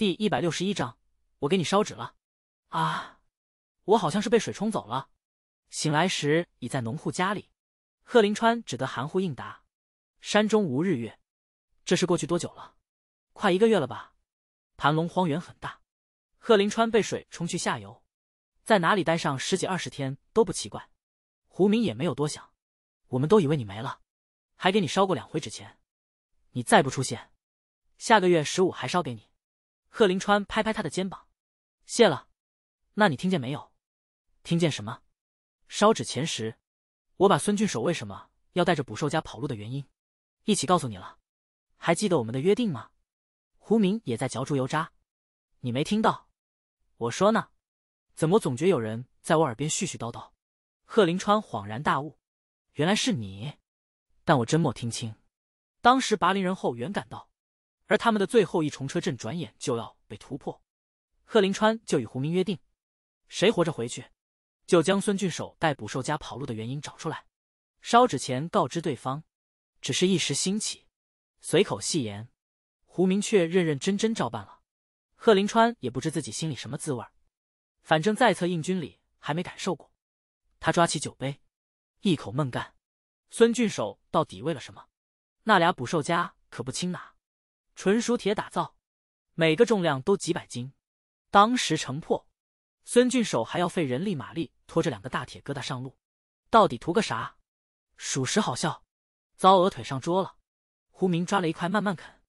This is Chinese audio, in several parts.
第一百六十一章，我给你烧纸了啊！我好像是被水冲走了，醒来时已在农户家里。贺林川只得含糊应答：“山中无日月，这是过去多久了？快一个月了吧？”盘龙荒原很大，贺林川被水冲去下游，在哪里待上十几二十天都不奇怪。胡明也没有多想，我们都以为你没了，还给你烧过两回纸钱。你再不出现，下个月十五还烧给你。贺林川拍拍他的肩膀，谢了。那你听见没有？听见什么？烧纸钱时，我把孙俊守为什么要带着捕兽夹跑路的原因，一起告诉你了。还记得我们的约定吗？胡明也在嚼猪油渣。你没听到？我说呢，怎么总觉有人在我耳边絮絮叨叨？贺林川恍然大悟，原来是你。但我真没听清。当时拔林人后原赶到。而他们的最后一重车阵，转眼就要被突破。贺林川就与胡明约定：谁活着回去，就将孙俊守带捕兽家跑路的原因找出来。烧纸前告知对方，只是一时兴起，随口戏言。胡明却认认真真照办了。贺林川也不知自己心里什么滋味儿，反正在册应军里还没感受过。他抓起酒杯，一口闷干。孙俊守到底为了什么？那俩捕兽家可不轻拿。纯属铁打造，每个重量都几百斤。当时城破，孙俊手还要费人力马力拖着两个大铁疙瘩上路，到底图个啥？属实好笑，糟鹅腿上桌了。胡明抓了一块慢慢啃。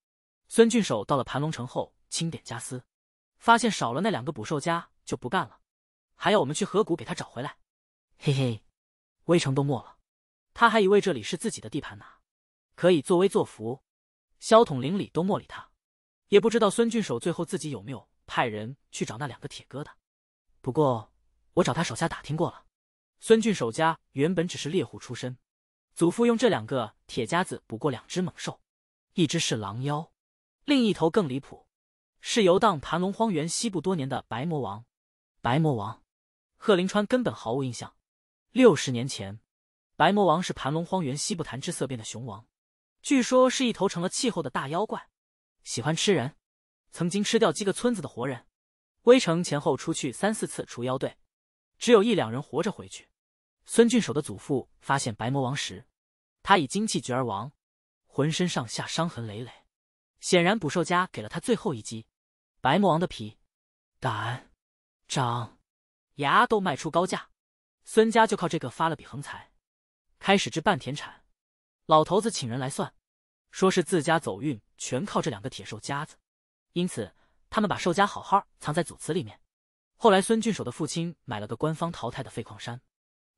孙俊手到了盘龙城后清点家私，发现少了那两个捕兽夹，就不干了，还要我们去河谷给他找回来。嘿嘿，微城都没了，他还以为这里是自己的地盘呢，可以作威作福。萧统领理都没理他，也不知道孙郡守最后自己有没有派人去找那两个铁疙瘩。不过我找他手下打听过了，孙郡守家原本只是猎户出身，祖父用这两个铁夹子捕过两只猛兽，一只是狼妖，另一头更离谱，是游荡盘龙荒原西部多年的白魔王。白魔王，贺林川根本毫无印象。六十年前，白魔王是盘龙荒原西部谈之色变的雄王。据说是一头成了气候的大妖怪，喜欢吃人，曾经吃掉几个村子的活人。微城前后出去三四次除妖队，只有一两人活着回去。孙郡守的祖父发现白魔王时，他已精气绝而亡，浑身上下伤痕累累，显然捕兽家给了他最后一击。白魔王的皮、胆、掌、牙都卖出高价，孙家就靠这个发了笔横财，开始置办田产。老头子请人来算，说是自家走运，全靠这两个铁兽夹子，因此他们把兽夹好好藏在祖祠里面。后来孙郡守的父亲买了个官方淘汰的废矿山，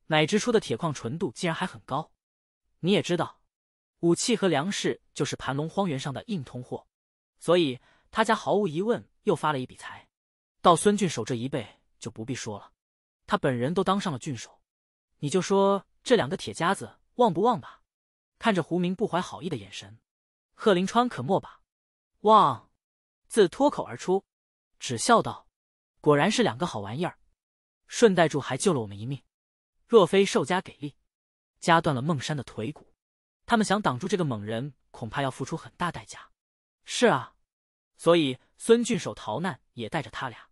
乃至出的铁矿纯度竟然还很高。你也知道，武器和粮食就是盘龙荒原上的硬通货，所以他家毫无疑问又发了一笔财。到孙郡守这一辈就不必说了，他本人都当上了郡守，你就说这两个铁夹子旺不旺吧。看着胡明不怀好意的眼神，贺林川可莫把“哇”字脱口而出，只笑道：“果然是两个好玩意儿，顺带住还救了我们一命。若非受家给力，夹断了孟山的腿骨，他们想挡住这个猛人，恐怕要付出很大代价。”是啊，所以孙俊守逃难也带着他俩，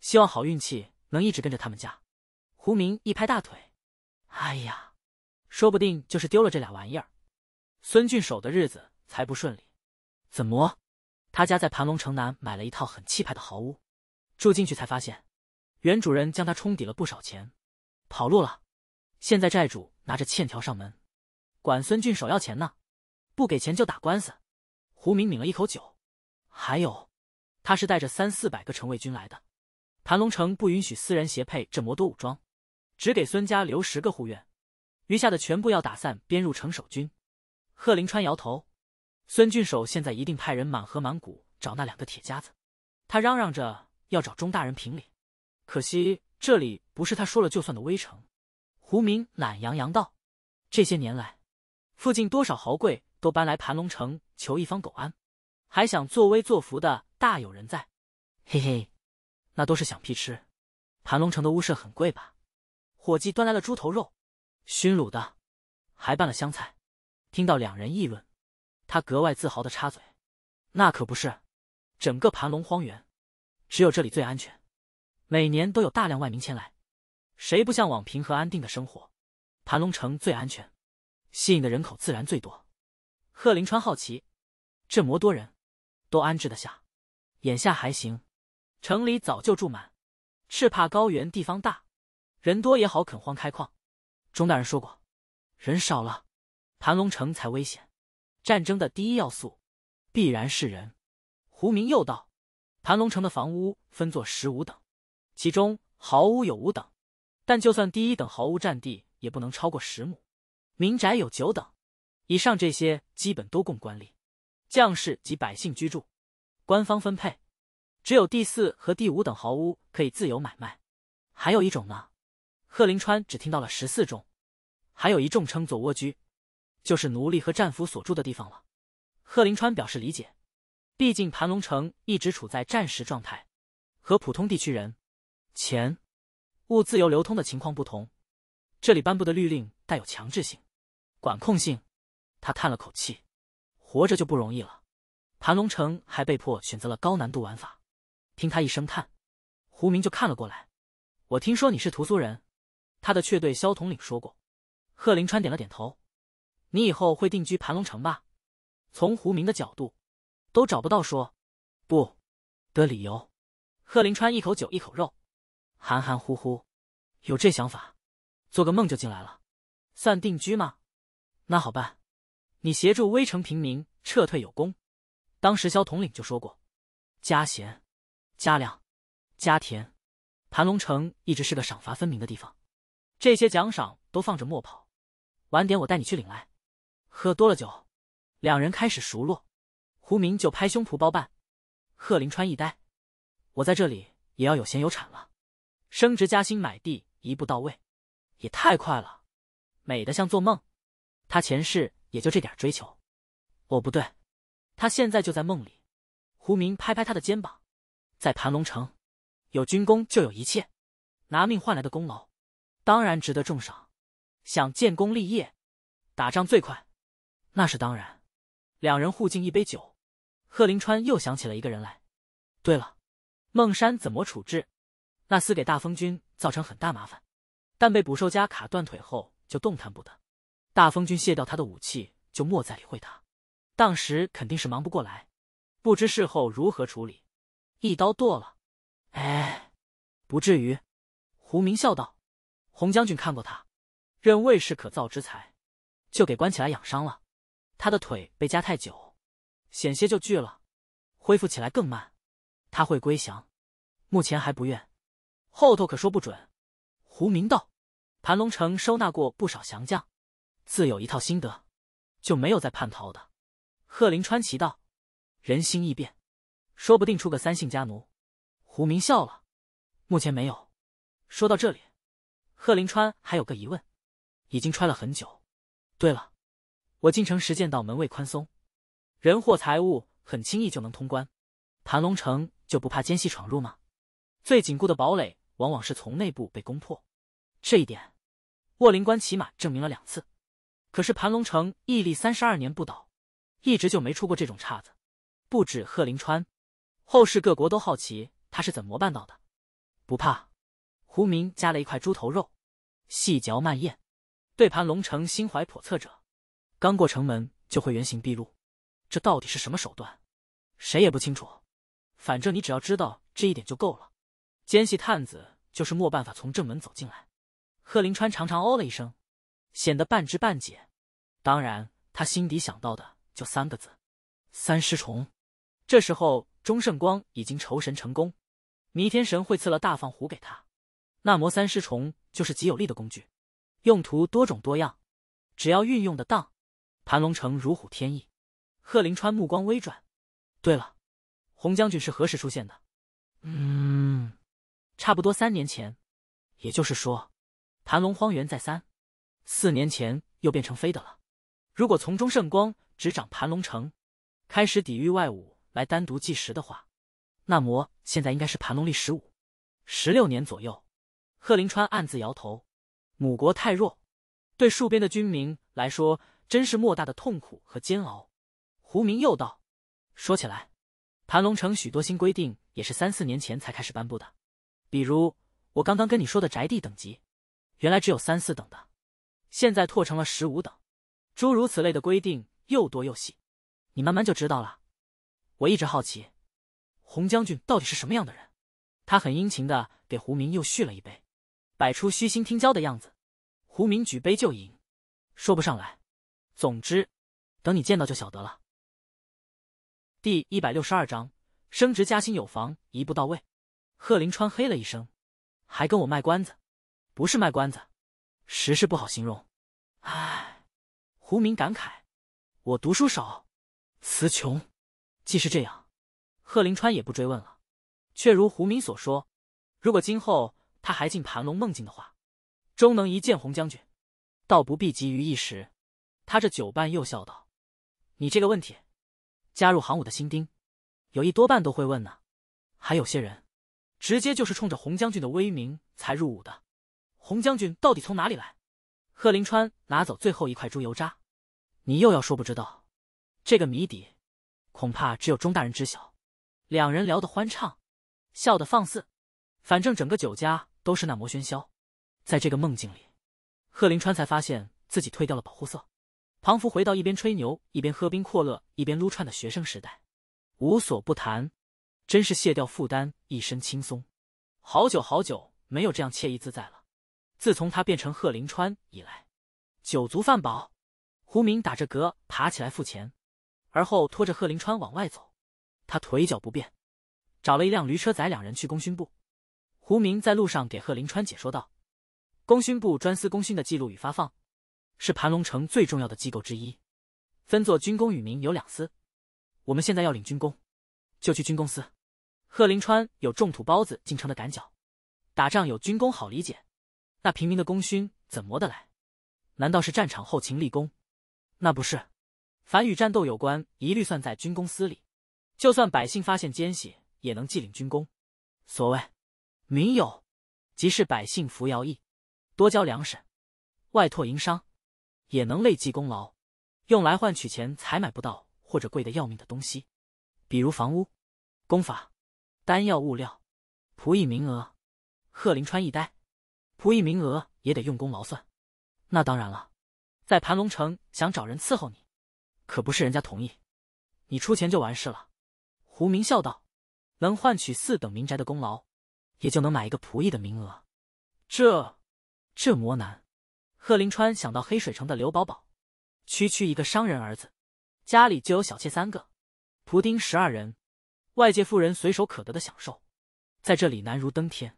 希望好运气能一直跟着他们家。胡明一拍大腿：“哎呀，说不定就是丢了这俩玩意儿。”孙郡守的日子才不顺利，怎么？他家在盘龙城南买了一套很气派的豪屋，住进去才发现，原主人将他冲抵了不少钱，跑路了。现在债主拿着欠条上门，管孙郡守要钱呢，不给钱就打官司。胡明抿了一口酒，还有，他是带着三四百个城卫军来的。盘龙城不允许私人协配这魔多武装，只给孙家留十个护院，余下的全部要打散编入城守军。贺林川摇头，孙郡守现在一定派人满河满谷找那两个铁夹子，他嚷嚷着要找钟大人评理，可惜这里不是他说了就算的。微城，胡明懒洋洋道：“这些年来，附近多少豪贵都搬来盘龙城求一方苟安，还想作威作福的大有人在。嘿嘿，那都是想屁吃。盘龙城的屋舍很贵吧？”伙计端来了猪头肉，熏卤的，还拌了香菜。听到两人议论，他格外自豪的插嘴：“那可不是，整个盘龙荒原，只有这里最安全。每年都有大量外民前来，谁不向往平和安定的生活？盘龙城最安全，吸引的人口自然最多。”贺林川好奇：“这么多人，都安置得下？眼下还行，城里早就住满。赤帕高原地方大，人多也好垦荒开矿。钟大人说过，人少了。”盘龙城才危险，战争的第一要素必然是人。胡明又道：“盘龙城的房屋分作十五等，其中豪屋有五等，但就算第一等豪屋占地也不能超过十亩。民宅有九等，以上这些基本都供官吏、将士及百姓居住。官方分配，只有第四和第五等豪屋可以自由买卖。还有一种呢？贺林川只听到了十四种，还有一种称作蜗居。”就是奴隶和战俘所住的地方了。贺林川表示理解，毕竟盘龙城一直处在战时状态，和普通地区人、钱、物自由流通的情况不同，这里颁布的律令带有强制性、管控性。他叹了口气，活着就不容易了。盘龙城还被迫选择了高难度玩法。听他一声叹，胡明就看了过来。我听说你是屠苏人，他的却对萧统领说过。贺林川点了点头。你以后会定居盘龙城吧？从胡明的角度，都找不到说不的理由。贺林川一口酒一口肉，含含糊糊，有这想法，做个梦就进来了，算定居吗？那好办，你协助微城平民撤退有功，当时萧统领就说过，加贤、加粮、加田，盘龙城一直是个赏罚分明的地方，这些奖赏都放着莫跑，晚点我带你去领来。喝多了酒，两人开始熟络。胡明就拍胸脯包办，贺林川一呆：“我在这里也要有闲有产了，升职加薪买地，一步到位，也太快了，美得像做梦。”他前世也就这点追求。哦，不对，他现在就在梦里。胡明拍拍他的肩膀：“在盘龙城，有军功就有一切，拿命换来的功劳，当然值得重赏。想建功立业，打仗最快。”那是当然，两人互敬一杯酒。贺林川又想起了一个人来。对了，孟山怎么处置？那厮给大风军造成很大麻烦，但被捕兽夹卡断腿后就动弹不得。大风军卸掉他的武器，就莫再理会他。当时肯定是忙不过来，不知事后如何处理，一刀剁了。哎，不至于。胡明笑道：“洪将军看过他，认卫士可造之才，就给关起来养伤了。”他的腿被夹太久，险些就锯了，恢复起来更慢。他会归降，目前还不愿，后头可说不准。胡明道，盘龙城收纳过不少降将，自有一套心得，就没有再叛逃的。贺林川奇道，人心易变，说不定出个三姓家奴。胡明笑了，目前没有。说到这里，贺林川还有个疑问，已经揣了很久。对了。我进城时见到门卫宽松，人或财物很轻易就能通关。盘龙城就不怕奸细闯入吗？最紧固的堡垒，往往是从内部被攻破。这一点，卧灵关起码证明了两次。可是盘龙城屹立三十二年不倒，一直就没出过这种岔子。不止贺灵川，后世各国都好奇他是怎么办到的。不怕，胡明夹了一块猪头肉，细嚼慢咽。对盘龙城心怀叵测者。刚过城门就会原形毕露，这到底是什么手段？谁也不清楚。反正你只要知道这一点就够了。奸细探子就是没办法从正门走进来。贺林川长长哦了一声，显得半知半解。当然，他心底想到的就三个字：三尸虫。这时候，钟圣光已经仇神成功，弥天神会赐了大放壶给他，那魔三尸虫就是极有力的工具，用途多种多样，只要运用的当。盘龙城如虎添翼，贺林川目光微转。对了，洪将军是何时出现的？嗯，差不多三年前。也就是说，盘龙荒原再三，四年前又变成飞的了。如果从中圣光执掌盘龙城，开始抵御外侮来单独计时的话，那么现在应该是盘龙历十五、十六年左右。贺林川暗自摇头：母国太弱，对戍边的军民来说。真是莫大的痛苦和煎熬，胡明又道：“说起来，盘龙城许多新规定也是三四年前才开始颁布的，比如我刚刚跟你说的宅地等级，原来只有三四等的，现在拓成了十五等，诸如此类的规定又多又细，你慢慢就知道了。”我一直好奇，洪将军到底是什么样的人？他很殷勤的给胡明又续了一杯，摆出虚心听教的样子。胡明举杯就饮，说不上来。总之，等你见到就晓得了。第一百六十二章，升职加薪有房一步到位。贺林川嘿了一声，还跟我卖关子，不是卖关子，实是不好形容。唉，胡明感慨，我读书少，词穷。既是这样，贺林川也不追问了。却如胡明所说，如果今后他还进盘龙梦境的话，终能一见红将军，倒不必急于一时。他这酒伴又笑道：“你这个问题，加入行伍的新丁，有一多半都会问呢。还有些人，直接就是冲着洪将军的威名才入伍的。洪将军到底从哪里来？”贺林川拿走最后一块猪油渣，你又要说不知道？这个谜底，恐怕只有钟大人知晓。两人聊得欢畅，笑得放肆，反正整个酒家都是那魔喧嚣。在这个梦境里，贺林川才发现自己褪掉了保护色。唐福回到一边吹牛一边喝冰阔乐一边撸串的学生时代，无所不谈，真是卸掉负担一身轻松。好久好久没有这样惬意自在了。自从他变成贺林川以来，酒足饭饱。胡明打着嗝爬起来付钱，而后拖着贺林川往外走。他腿脚不便，找了一辆驴车载两人去功勋部。胡明在路上给贺林川解说道：“功勋部专司功勋的记录与发放。”是盘龙城最重要的机构之一，分作军功与民有两司。我们现在要领军工，就去军公司。贺林川有种土包子进城的赶脚。打仗有军功好理解，那平民的功勋怎么得来？难道是战场后勤立功？那不是。凡与战斗有关，一律算在军公司里。就算百姓发现奸细，也能记领军功。所谓民有，即是百姓服徭役，多交粮食，外拓营商。也能累计功劳，用来换取钱，才买不到或者贵的要命的东西，比如房屋、功法、丹药、物料、仆役名额。贺林川一呆，仆役名额也得用功劳算。那当然了，在盘龙城想找人伺候你，可不是人家同意，你出钱就完事了。胡明笑道：“能换取四等民宅的功劳，也就能买一个仆役的名额。这，这魔难。”贺林川想到黑水城的刘宝宝，区区一个商人儿子，家里就有小妾三个，仆丁十二人，外界富人随手可得的享受，在这里难如登天。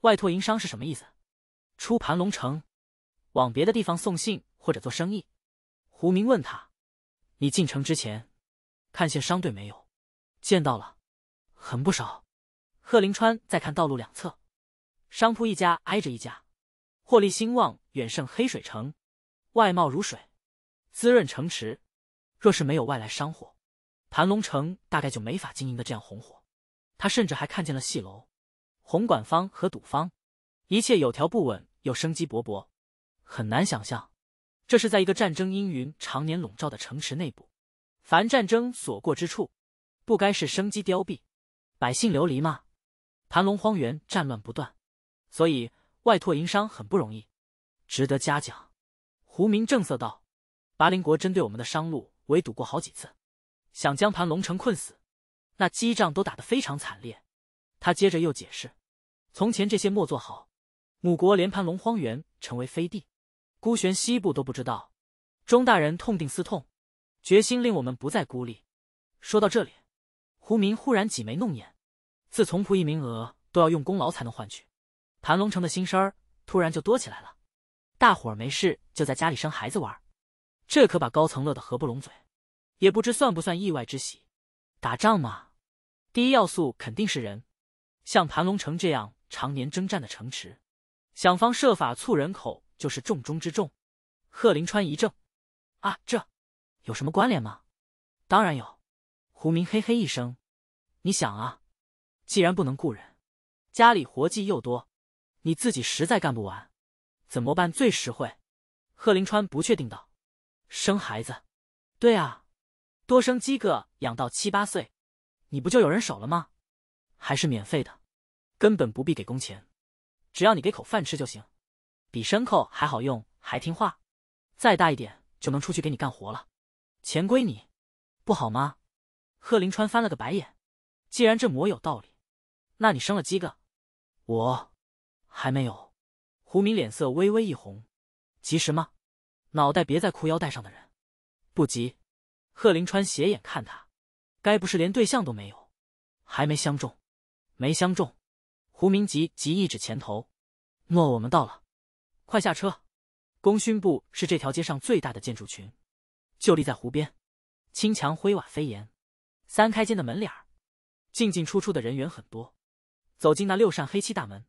外拓营商是什么意思？出盘龙城，往别的地方送信或者做生意。胡明问他：“你进城之前，看见商队没有？”见到了，很不少。贺林川在看道路两侧，商铺一家挨着一家，获利兴旺。远胜黑水城，外貌如水，滋润城池。若是没有外来商货，盘龙城大概就没法经营的这样红火。他甚至还看见了戏楼、红馆方和赌方，一切有条不紊又生机勃勃。很难想象，这是在一个战争阴云常年笼罩的城池内部。凡战争所过之处，不该是生机凋敝、百姓流离吗？盘龙荒原战乱不断，所以外拓营商很不容易。值得嘉奖，胡明正色道：“拔陵国针对我们的商路围堵过好几次，想将盘龙城困死，那激仗都打得非常惨烈。”他接着又解释：“从前这些没做好，母国连盘龙荒原成为飞地，孤悬西部都不知道。”钟大人痛定思痛，决心令我们不再孤立。说到这里，胡明忽然挤眉弄眼：“自从仆役名额都要用功劳才能换取，盘龙城的心声儿突然就多起来了。”大伙儿没事就在家里生孩子玩，这可把高层乐得合不拢嘴，也不知算不算意外之喜。打仗嘛，第一要素肯定是人，像盘龙城这样常年征战的城池，想方设法促人口就是重中之重。贺林川一怔：“啊，这有什么关联吗？”“当然有。”胡明嘿嘿一声：“你想啊，既然不能雇人，家里活计又多，你自己实在干不完。”怎么办最实惠？贺林川不确定道：“生孩子，对啊，多生几个养到七八岁，你不就有人手了吗？还是免费的，根本不必给工钱，只要你给口饭吃就行。比牲口还好用，还听话。再大一点就能出去给你干活了，钱归你，不好吗？”贺林川翻了个白眼。既然这魔有道理，那你生了几个？我还没有。胡明脸色微微一红，及时吗？脑袋别在裤腰带上的人，不急。贺林川斜眼看他，该不是连对象都没有，还没相中？没相中？胡明急急一指前头，诺，我们到了，快下车。功勋部是这条街上最大的建筑群，就立在湖边，青墙灰瓦飞檐，三开间的门脸儿，进进出出的人员很多。走进那六扇黑漆大门，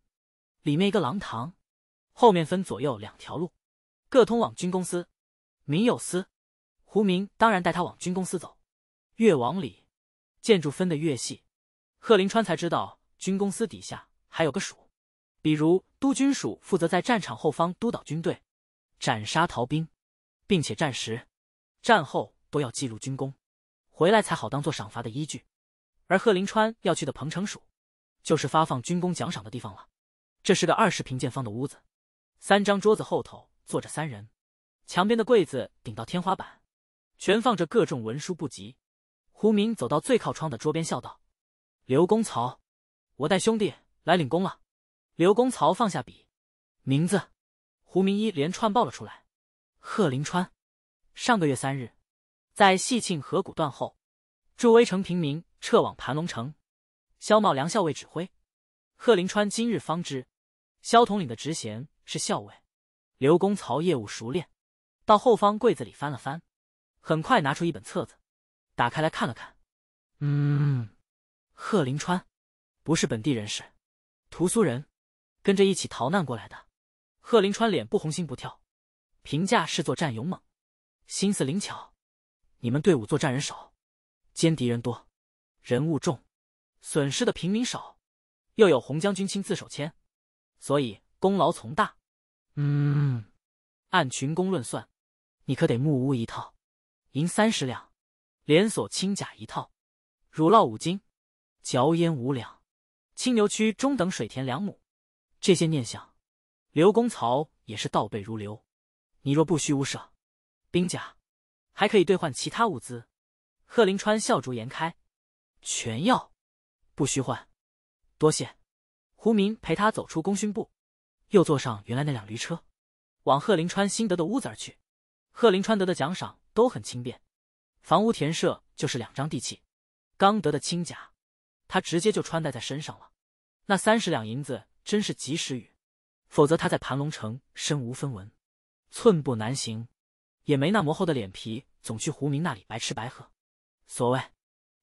里面一个廊堂。后面分左右两条路，各通往军公司、民有司。胡明当然带他往军公司走。越往里，建筑分的越细。贺林川才知道，军公司底下还有个署，比如督军署负责在战场后方督导军队，斩杀逃兵，并且战时、战后都要记录军功，回来才好当做赏罚的依据。而贺林川要去的彭城署，就是发放军功奖赏的地方了。这是个二十平见方的屋子。三张桌子后头坐着三人，墙边的柜子顶到天花板，全放着各种文书。不急，胡明走到最靠窗的桌边，笑道：“刘公曹，我带兄弟来领功了。”刘公曹放下笔，名字，胡明一连串报了出来：“贺林川，上个月三日，在细庆河谷断后，助威城平民撤往盘龙城，萧茂梁校尉指挥。贺林川今日方知，萧统领的职衔。”是校尉，刘公曹业务熟练，到后方柜子里翻了翻，很快拿出一本册子，打开来看了看，嗯，贺林川，不是本地人士，屠苏人，跟着一起逃难过来的。贺林川脸不红心不跳，评价是作战勇猛，心思灵巧。你们队伍作战人少，歼敌人多，人物重，损失的平民少，又有洪将军亲自手签，所以。功劳从大，嗯，按群功论算，你可得木屋一套，银三十两，连锁轻甲一套，乳酪五斤，嚼烟五两，青牛区中等水田两亩。这些念想，刘公曹也是倒背如流。你若不虚无舍，兵甲还可以兑换其他物资。贺林川笑逐颜开，全要，不虚换，多谢。胡明陪他走出功勋部。又坐上原来那辆驴车，往贺林川新得的屋子而去。贺林川得的奖赏都很轻便，房屋田舍就是两张地契，刚得的轻甲，他直接就穿戴在身上了。那三十两银子真是及时雨，否则他在盘龙城身无分文，寸步难行，也没那磨厚的脸皮，总去胡明那里白吃白喝。所谓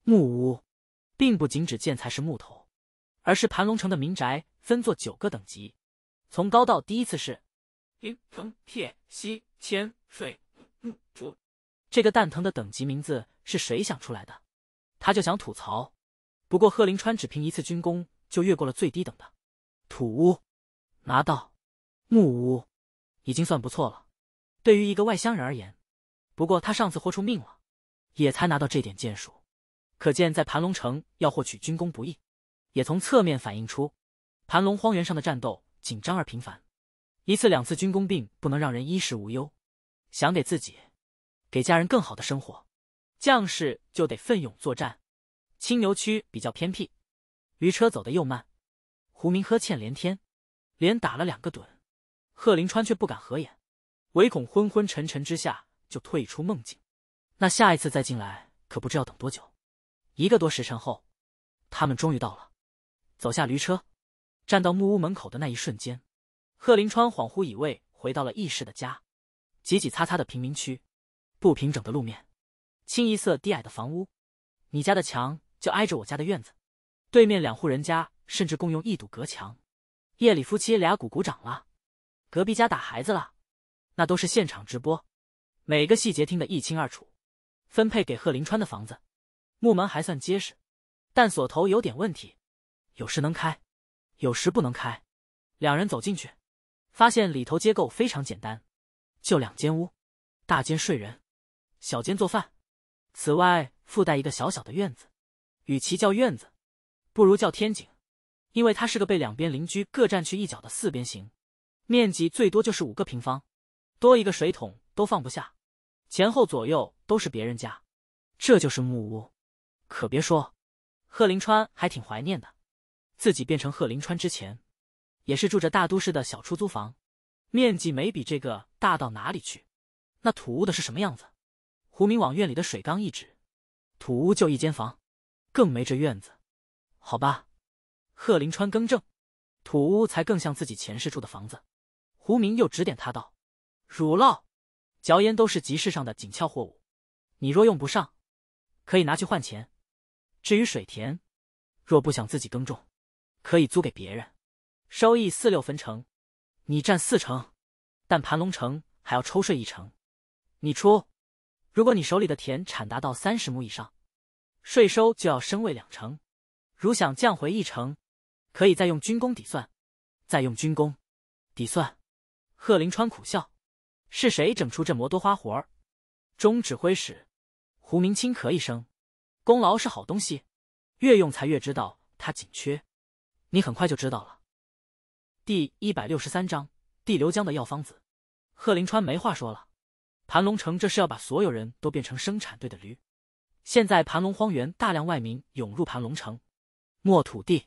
木屋，并不仅指建材是木头，而是盘龙城的民宅分作九个等级。从高到低一次是银、铜、铁、西千水、木、竹，这个蛋疼的等级名字是谁想出来的？他就想吐槽。不过贺林川只凭一次军功就越过了最低等的土屋，拿到木屋已经算不错了。对于一个外乡人而言，不过他上次豁出命了，也才拿到这点建树，可见在盘龙城要获取军功不易，也从侧面反映出盘龙荒原上的战斗。紧张而频繁，一次两次军功病不能让人衣食无忧，想给自己、给家人更好的生活，将士就得奋勇作战。青牛区比较偏僻，驴车走得又慢，胡明呵欠连天，连打了两个盹，贺林川却不敢合眼，唯恐昏昏沉沉之下就退出梦境，那下一次再进来可不知要等多久。一个多时辰后，他们终于到了，走下驴车。站到木屋门口的那一瞬间，贺林川恍惚以为回到了意识的家，挤挤擦擦的贫民区，不平整的路面，清一色低矮的房屋。你家的墙就挨着我家的院子，对面两户人家甚至共用一堵隔墙。夜里夫妻俩鼓鼓掌了，隔壁家打孩子了，那都是现场直播，每个细节听得一清二楚。分配给贺林川的房子，木门还算结实，但锁头有点问题，有时能开。有时不能开，两人走进去，发现里头结构非常简单，就两间屋，大间睡人，小间做饭。此外附带一个小小的院子，与其叫院子，不如叫天井，因为它是个被两边邻居各占去一角的四边形，面积最多就是五个平方，多一个水桶都放不下。前后左右都是别人家，这就是木屋，可别说，贺林川还挺怀念的。自己变成贺林川之前，也是住着大都市的小出租房，面积没比这个大到哪里去。那土屋的是什么样子？胡明往院里的水缸一指，土屋就一间房，更没这院子。好吧，贺林川更正，土屋才更像自己前世住的房子。胡明又指点他道：“乳酪、嚼烟都是集市上的紧俏货物，你若用不上，可以拿去换钱。至于水田，若不想自己耕种。”可以租给别人，收益四六分成，你占四成，但盘龙城还要抽税一成，你出。如果你手里的田产达到三十亩以上，税收就要升为两成。如想降回一成，可以再用军功抵算。再用军功抵算。贺林川苦笑：是谁整出这么多花活？中指挥使胡明清咳一声：功劳是好东西，越用才越知道它紧缺。你很快就知道了。第一百六十三章地流江的药方子，贺林川没话说了。盘龙城这是要把所有人都变成生产队的驴。现在盘龙荒原大量外民涌入盘龙城，没土地，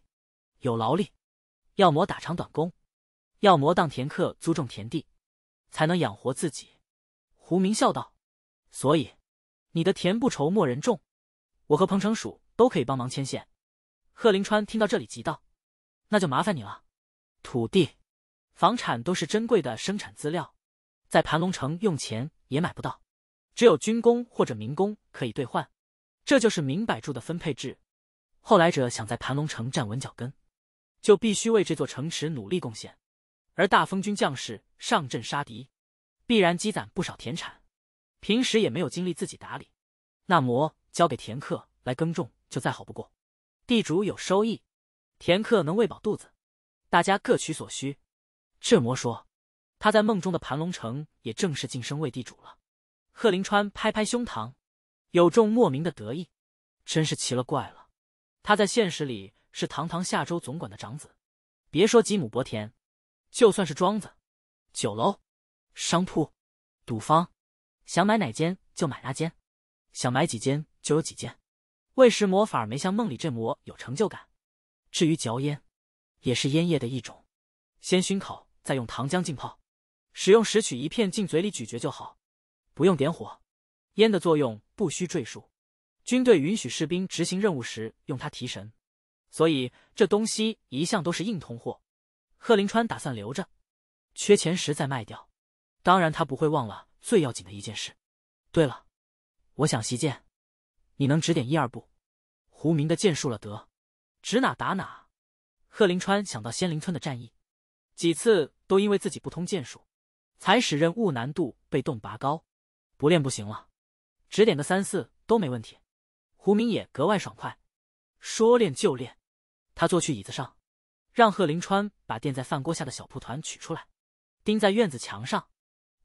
有劳力，要么打长短工，要么当田客租种田地，才能养活自己。胡明笑道：“所以你的田不愁没人种，我和彭城蜀都可以帮忙牵线。”贺林川听到这里急道。那就麻烦你了，土地、房产都是珍贵的生产资料，在盘龙城用钱也买不到，只有军工或者民工可以兑换。这就是明摆住的分配制。后来者想在盘龙城站稳脚跟，就必须为这座城池努力贡献。而大风军将士上阵杀敌，必然积攒不少田产，平时也没有精力自己打理，那么交给田客来耕种就再好不过，地主有收益。田客能喂饱肚子，大家各取所需。这魔说，他在梦中的盘龙城也正式晋升为地主了。贺林川拍拍胸膛，有种莫名的得意。真是奇了怪了，他在现实里是堂堂夏州总管的长子，别说几亩薄田，就算是庄子、酒楼、商铺、赌坊，想买哪间就买哪间，想买几间就有几间。魏石魔反而没像梦里这魔有成就感。至于嚼烟，也是烟叶的一种，先熏烤，再用糖浆浸泡，使用时取一片进嘴里咀嚼就好，不用点火。烟的作用不需赘述，军队允许士兵执行任务时用它提神，所以这东西一向都是硬通货。贺林川打算留着，缺钱时再卖掉。当然，他不会忘了最要紧的一件事。对了，我想习剑，你能指点一二不？胡明的剑术了得。指哪打哪，贺林川想到仙灵村的战役，几次都因为自己不通剑术，才使任务难度被动拔高，不练不行了，指点个三四都没问题。胡明也格外爽快，说练就练。他坐去椅子上，让贺林川把垫在饭锅下的小蒲团取出来，钉在院子墙上。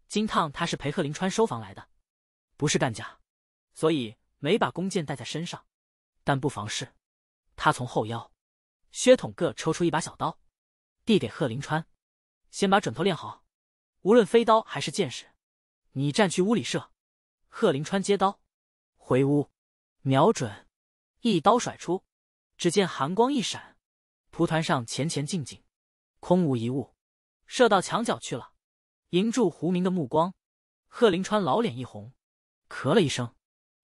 金烫他是陪贺林川收房来的，不是干架，所以没把弓箭带在身上，但不妨事。他从后腰、靴筒各抽出一把小刀，递给贺林川：“先把准头练好，无论飞刀还是剑士，你站去屋里射。”贺林川接刀，回屋，瞄准，一刀甩出。只见寒光一闪，蒲团上前前进进，空无一物，射到墙角去了。迎住胡明的目光，贺林川老脸一红，咳了一声，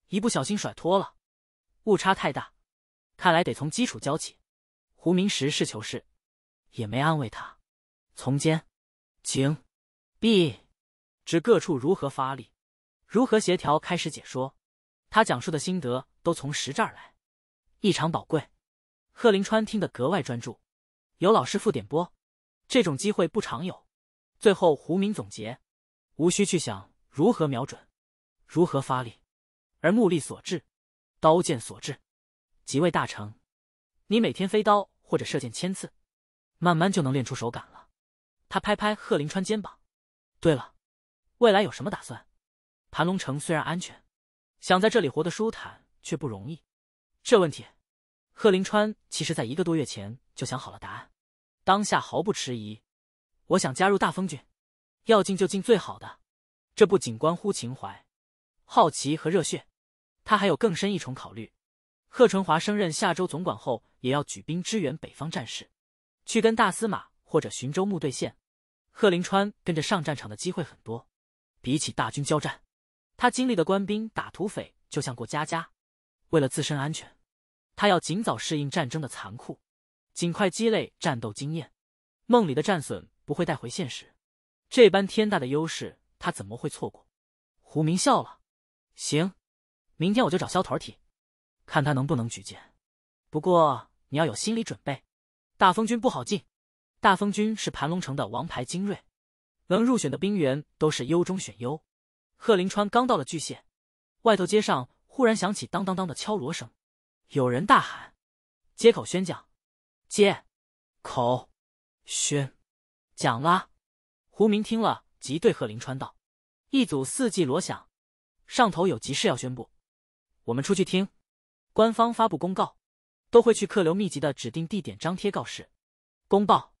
一不小心甩脱了，误差太大。看来得从基础教起。胡明实事求是，也没安慰他。从肩、颈、臂，指各处如何发力，如何协调，开始解说。他讲述的心得都从实这儿来，异常宝贵。贺林川听得格外专注。有老师傅点拨，这种机会不常有。最后胡明总结：无需去想如何瞄准，如何发力，而目力所致，刀剑所致。几位大成，你每天飞刀或者射箭千次，慢慢就能练出手感了。他拍拍贺林川肩膀。对了，未来有什么打算？盘龙城虽然安全，想在这里活得舒坦却不容易。这问题，贺林川其实在一个多月前就想好了答案。当下毫不迟疑，我想加入大风军，要进就进最好的。这不仅关乎情怀、好奇和热血，他还有更深一重考虑。贺春华升任夏州总管后，也要举兵支援北方战事，去跟大司马或者寻州牧对线。贺林川跟着上战场的机会很多，比起大军交战，他经历的官兵打土匪就像过家家。为了自身安全，他要尽早适应战争的残酷，尽快积累战斗经验。梦里的战损不会带回现实，这般天大的优势，他怎么会错过？胡明笑了，行，明天我就找肖头提。看他能不能举荐，不过你要有心理准备，大风军不好进。大风军是盘龙城的王牌精锐，能入选的兵员都是优中选优。贺林川刚到了巨县，外头街上忽然响起当当当的敲锣声，有人大喊：“接口宣讲，接口宣讲啦！”胡明听了，即对贺林川道：“一组四季锣响，上头有急事要宣布，我们出去听。”官方发布公告，都会去客流密集的指定地点张贴告示、公报，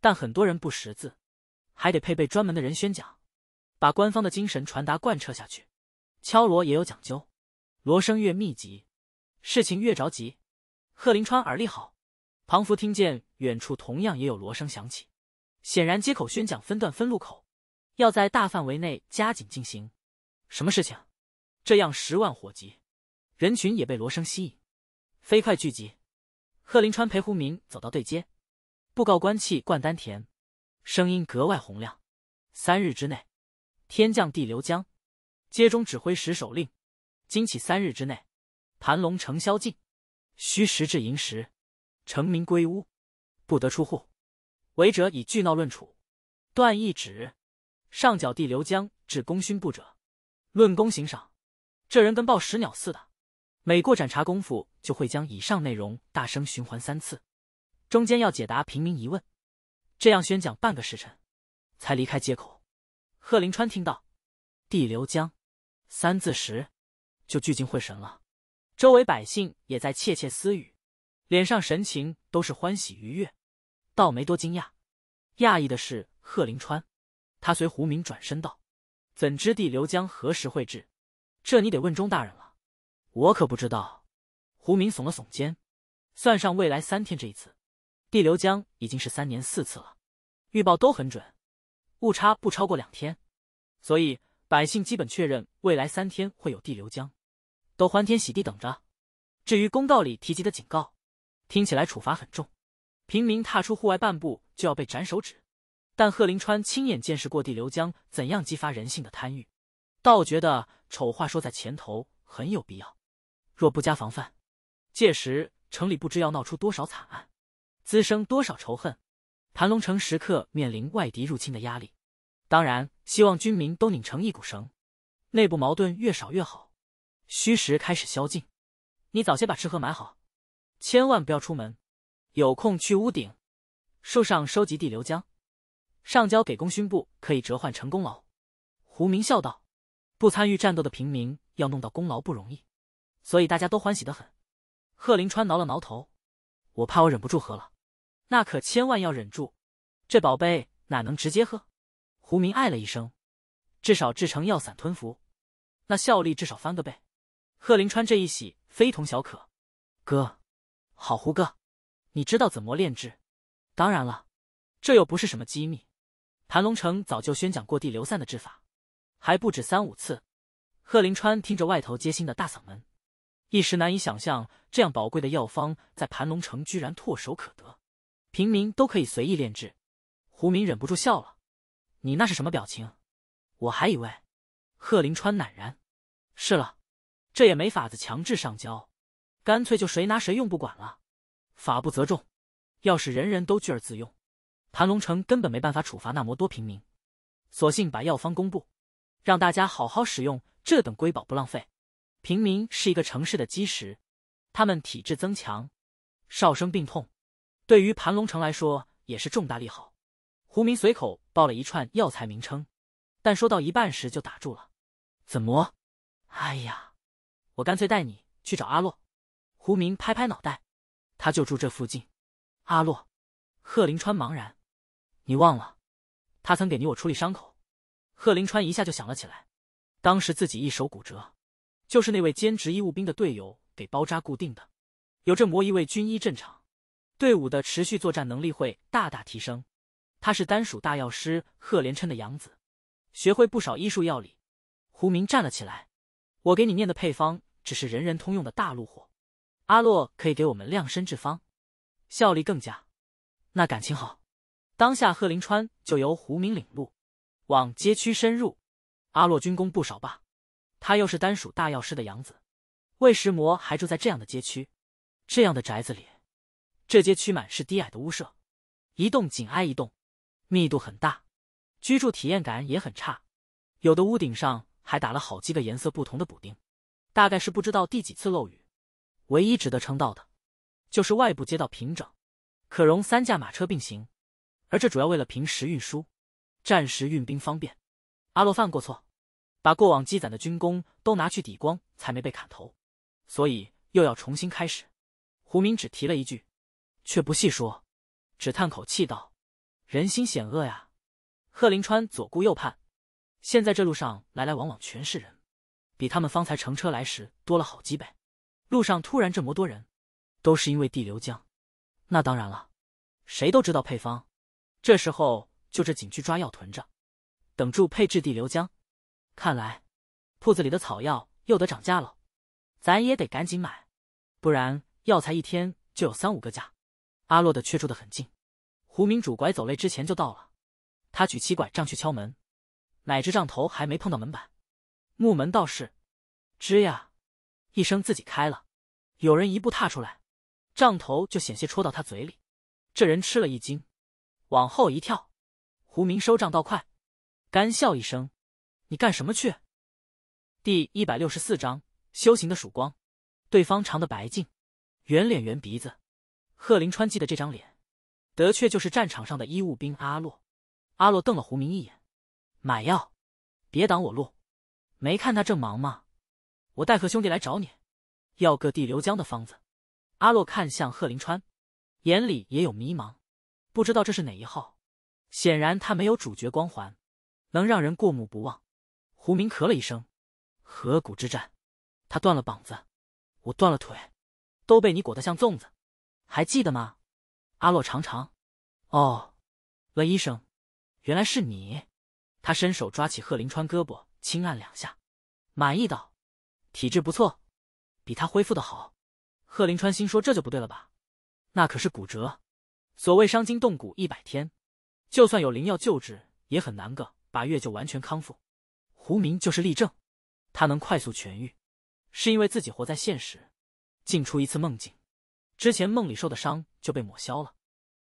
但很多人不识字，还得配备专门的人宣讲，把官方的精神传达贯彻下去。敲锣也有讲究，锣声越密集，事情越着急。贺林川耳力好，庞福听见远处同样也有锣声响起，显然接口宣讲分段分路口，要在大范围内加紧进行。什么事情？这样十万火急。人群也被锣声吸引，飞快聚集。贺林川陪胡明走到对街，布告官气灌丹田，声音格外洪亮。三日之内，天降地流江，街中指挥使手令：今起三日之内，盘龙城宵禁，须时至寅时，城民归屋，不得出户，违者以俱闹论处。段义指，上缴地流江至功勋部者，论功行赏。这人跟报时鸟似的。每过盏茶功夫，就会将以上内容大声循环三次，中间要解答平民疑问。这样宣讲半个时辰，才离开街口。贺林川听到“地流江”三字时，就聚精会神了。周围百姓也在窃窃私语，脸上神情都是欢喜愉悦，倒没多惊讶。讶异的是贺林川，他随胡明转身道：“怎知地流江何时会至？这你得问钟大人了。”我可不知道，胡明耸了耸肩。算上未来三天这一次，地流江已经是三年四次了。预报都很准，误差不超过两天，所以百姓基本确认未来三天会有地流江，都欢天喜地等着。至于公告里提及的警告，听起来处罚很重，平民踏出户外半步就要被斩手指。但贺林川亲眼见识过地流江怎样激发人性的贪欲，倒觉得丑话说在前头很有必要。若不加防范，届时城里不知要闹出多少惨案，滋生多少仇恨，盘龙城时刻面临外敌入侵的压力。当然，希望军民都拧成一股绳，内部矛盾越少越好。虚实开始宵禁，你早些把吃喝买好，千万不要出门。有空去屋顶、树上收集地流浆，上交给功勋部可以折换成功劳。胡明笑道：“不参与战斗的平民要弄到功劳不容易。”所以大家都欢喜的很。贺林川挠了挠头，我怕我忍不住喝了，那可千万要忍住。这宝贝哪能直接喝？胡明哎了一声，至少制成药散吞服，那效力至少翻个倍。贺林川这一喜非同小可，哥，好胡哥，你知道怎么炼制？当然了，这又不是什么机密，盘龙城早就宣讲过地流散的制法，还不止三五次。贺林川听着外头街心的大嗓门。一时难以想象，这样宝贵的药方在盘龙城居然唾手可得，平民都可以随意炼制。胡明忍不住笑了：“你那是什么表情？我还以为……”贺林川赧然：“是了，这也没法子强制上交，干脆就谁拿谁用，不管了。法不责众，要是人人都聚而自用，盘龙城根本没办法处罚那么多平民。索性把药方公布，让大家好好使用这等瑰宝，不浪费。”平民是一个城市的基石，他们体质增强，少生病痛，对于盘龙城来说也是重大利好。胡明随口报了一串药材名称，但说到一半时就打住了。怎么？哎呀，我干脆带你去找阿洛。胡明拍拍脑袋，他就住这附近。阿洛，贺林川茫然，你忘了？他曾给你我处理伤口。贺林川一下就想了起来，当时自己一手骨折。就是那位兼职医务兵的队友给包扎固定的，有这魔一位军医镇场，队伍的持续作战能力会大大提升。他是丹属大药师贺连琛的养子，学会不少医术药理。胡明站了起来，我给你念的配方只是人人通用的大路货，阿洛可以给我们量身制方，效力更佳。那感情好，当下贺林川就由胡明领路，往街区深入。阿洛军功不少吧？他又是丹属大药师的养子，魏石魔还住在这样的街区，这样的宅子里。这街区满是低矮的屋舍，一栋紧挨一栋，密度很大，居住体验感也很差。有的屋顶上还打了好几个颜色不同的补丁，大概是不知道第几次漏雨。唯一值得称道的，就是外部街道平整，可容三驾马车并行，而这主要为了平时运输，战时运兵方便。阿洛犯过错。把过往积攒的军功都拿去抵光，才没被砍头，所以又要重新开始。胡明只提了一句，却不细说，只叹口气道：“人心险恶呀。”贺林川左顾右盼，现在这路上来来往往全是人，比他们方才乘车来时多了好几倍。路上突然这么多人，都是因为地流江。那当然了，谁都知道配方。这时候就这警局抓药囤着，等住配置地流江。看来，铺子里的草药又得涨价了，咱也得赶紧买，不然药材一天就有三五个价。阿洛的却住得很近，胡明拄拐走累之前就到了，他举起拐杖去敲门，哪只杖头还没碰到门板，木门倒是，吱呀一声自己开了，有人一步踏出来，杖头就险些戳到他嘴里，这人吃了一惊，往后一跳，胡明收杖道快，干笑一声。你干什么去？第一百六十四章修行的曙光。对方长得白净，圆脸圆鼻子，贺林川记得这张脸，的确就是战场上的医务兵阿洛。阿洛瞪了胡明一眼，买药，别挡我路。没看他正忙吗？我带贺兄弟来找你，要个地流江的方子。阿洛看向贺林川，眼里也有迷茫，不知道这是哪一号。显然他没有主角光环，能让人过目不忘。胡明咳了一声，河谷之战，他断了膀子，我断了腿，都被你裹得像粽子，还记得吗？阿洛，尝尝。哦，了医生，原来是你。他伸手抓起贺林川胳膊，轻按两下，满意道：“体质不错，比他恢复的好。”贺林川心说：“这就不对了吧？那可是骨折，所谓伤筋动骨一百天，就算有灵药救治，也很难个把月就完全康复。”胡明就是例证，他能快速痊愈，是因为自己活在现实，进出一次梦境，之前梦里受的伤就被抹消了。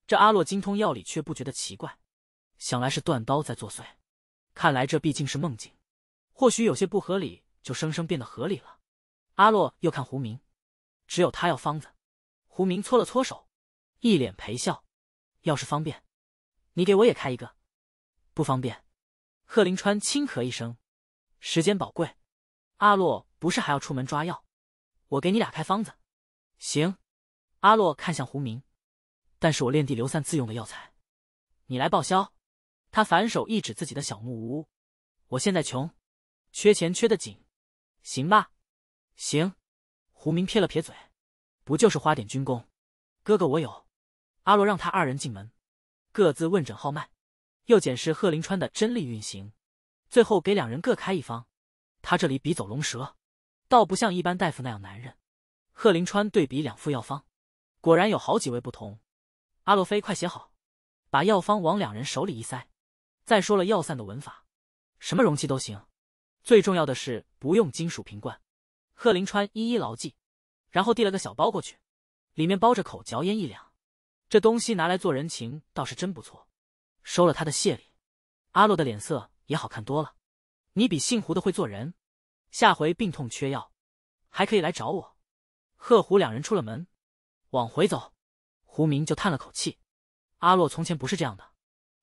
这阿洛精通药理，却不觉得奇怪，想来是断刀在作祟。看来这毕竟是梦境，或许有些不合理，就生生变得合理了。阿洛又看胡明，只有他要方子。胡明搓了搓手，一脸陪笑：“要是方便，你给我也开一个。”不方便。贺林川轻咳一声。时间宝贵，阿洛不是还要出门抓药？我给你俩开方子。行。阿洛看向胡明，但是我炼地流散自用的药材，你来报销。他反手一指自己的小木屋，我现在穷，缺钱缺得紧。行吧，行。胡明撇了撇嘴，不就是花点军功？哥哥我有。阿洛让他二人进门，各自问诊号脉，又检视贺林川的真力运行。最后给两人各开一方，他这里笔走龙蛇，倒不像一般大夫那样难认。贺林川对比两副药方，果然有好几位不同。阿洛菲，快写好，把药方往两人手里一塞。再说了，药散的文法，什么容器都行，最重要的是不用金属瓶罐。贺林川一一牢记，然后递了个小包过去，里面包着口嚼烟一两，这东西拿来做人情倒是真不错。收了他的谢礼，阿洛的脸色。也好看多了，你比姓胡的会做人。下回病痛缺药，还可以来找我。贺胡两人出了门，往回走，胡明就叹了口气：“阿洛从前不是这样的，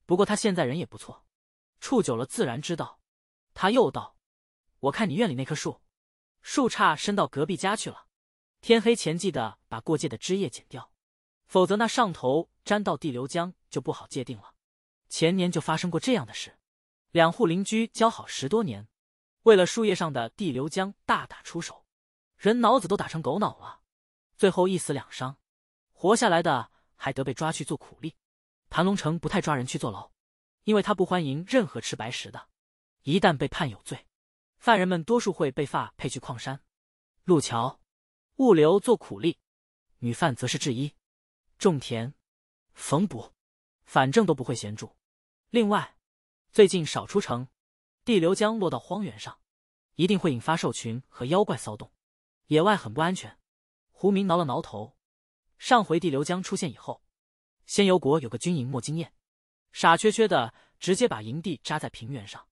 不过他现在人也不错，处久了自然知道。”他又道：“我看你院里那棵树，树杈伸到隔壁家去了。天黑前记得把过界的枝叶剪掉，否则那上头沾到地流浆就不好界定了。前年就发生过这样的事。”两户邻居交好十多年，为了树叶上的地流浆大打出手，人脑子都打成狗脑了，最后一死两伤，活下来的还得被抓去做苦力。盘龙城不太抓人去坐牢，因为他不欢迎任何吃白食的。一旦被判有罪，犯人们多数会被发配去矿山、路桥、物流做苦力，女犯则是制衣、种田、缝补，反正都不会闲住。另外。最近少出城，地流江落到荒原上，一定会引发兽群和妖怪骚动，野外很不安全。胡明挠了挠头，上回地流江出现以后，仙游国有个军营没经验，傻缺缺的直接把营地扎在平原上，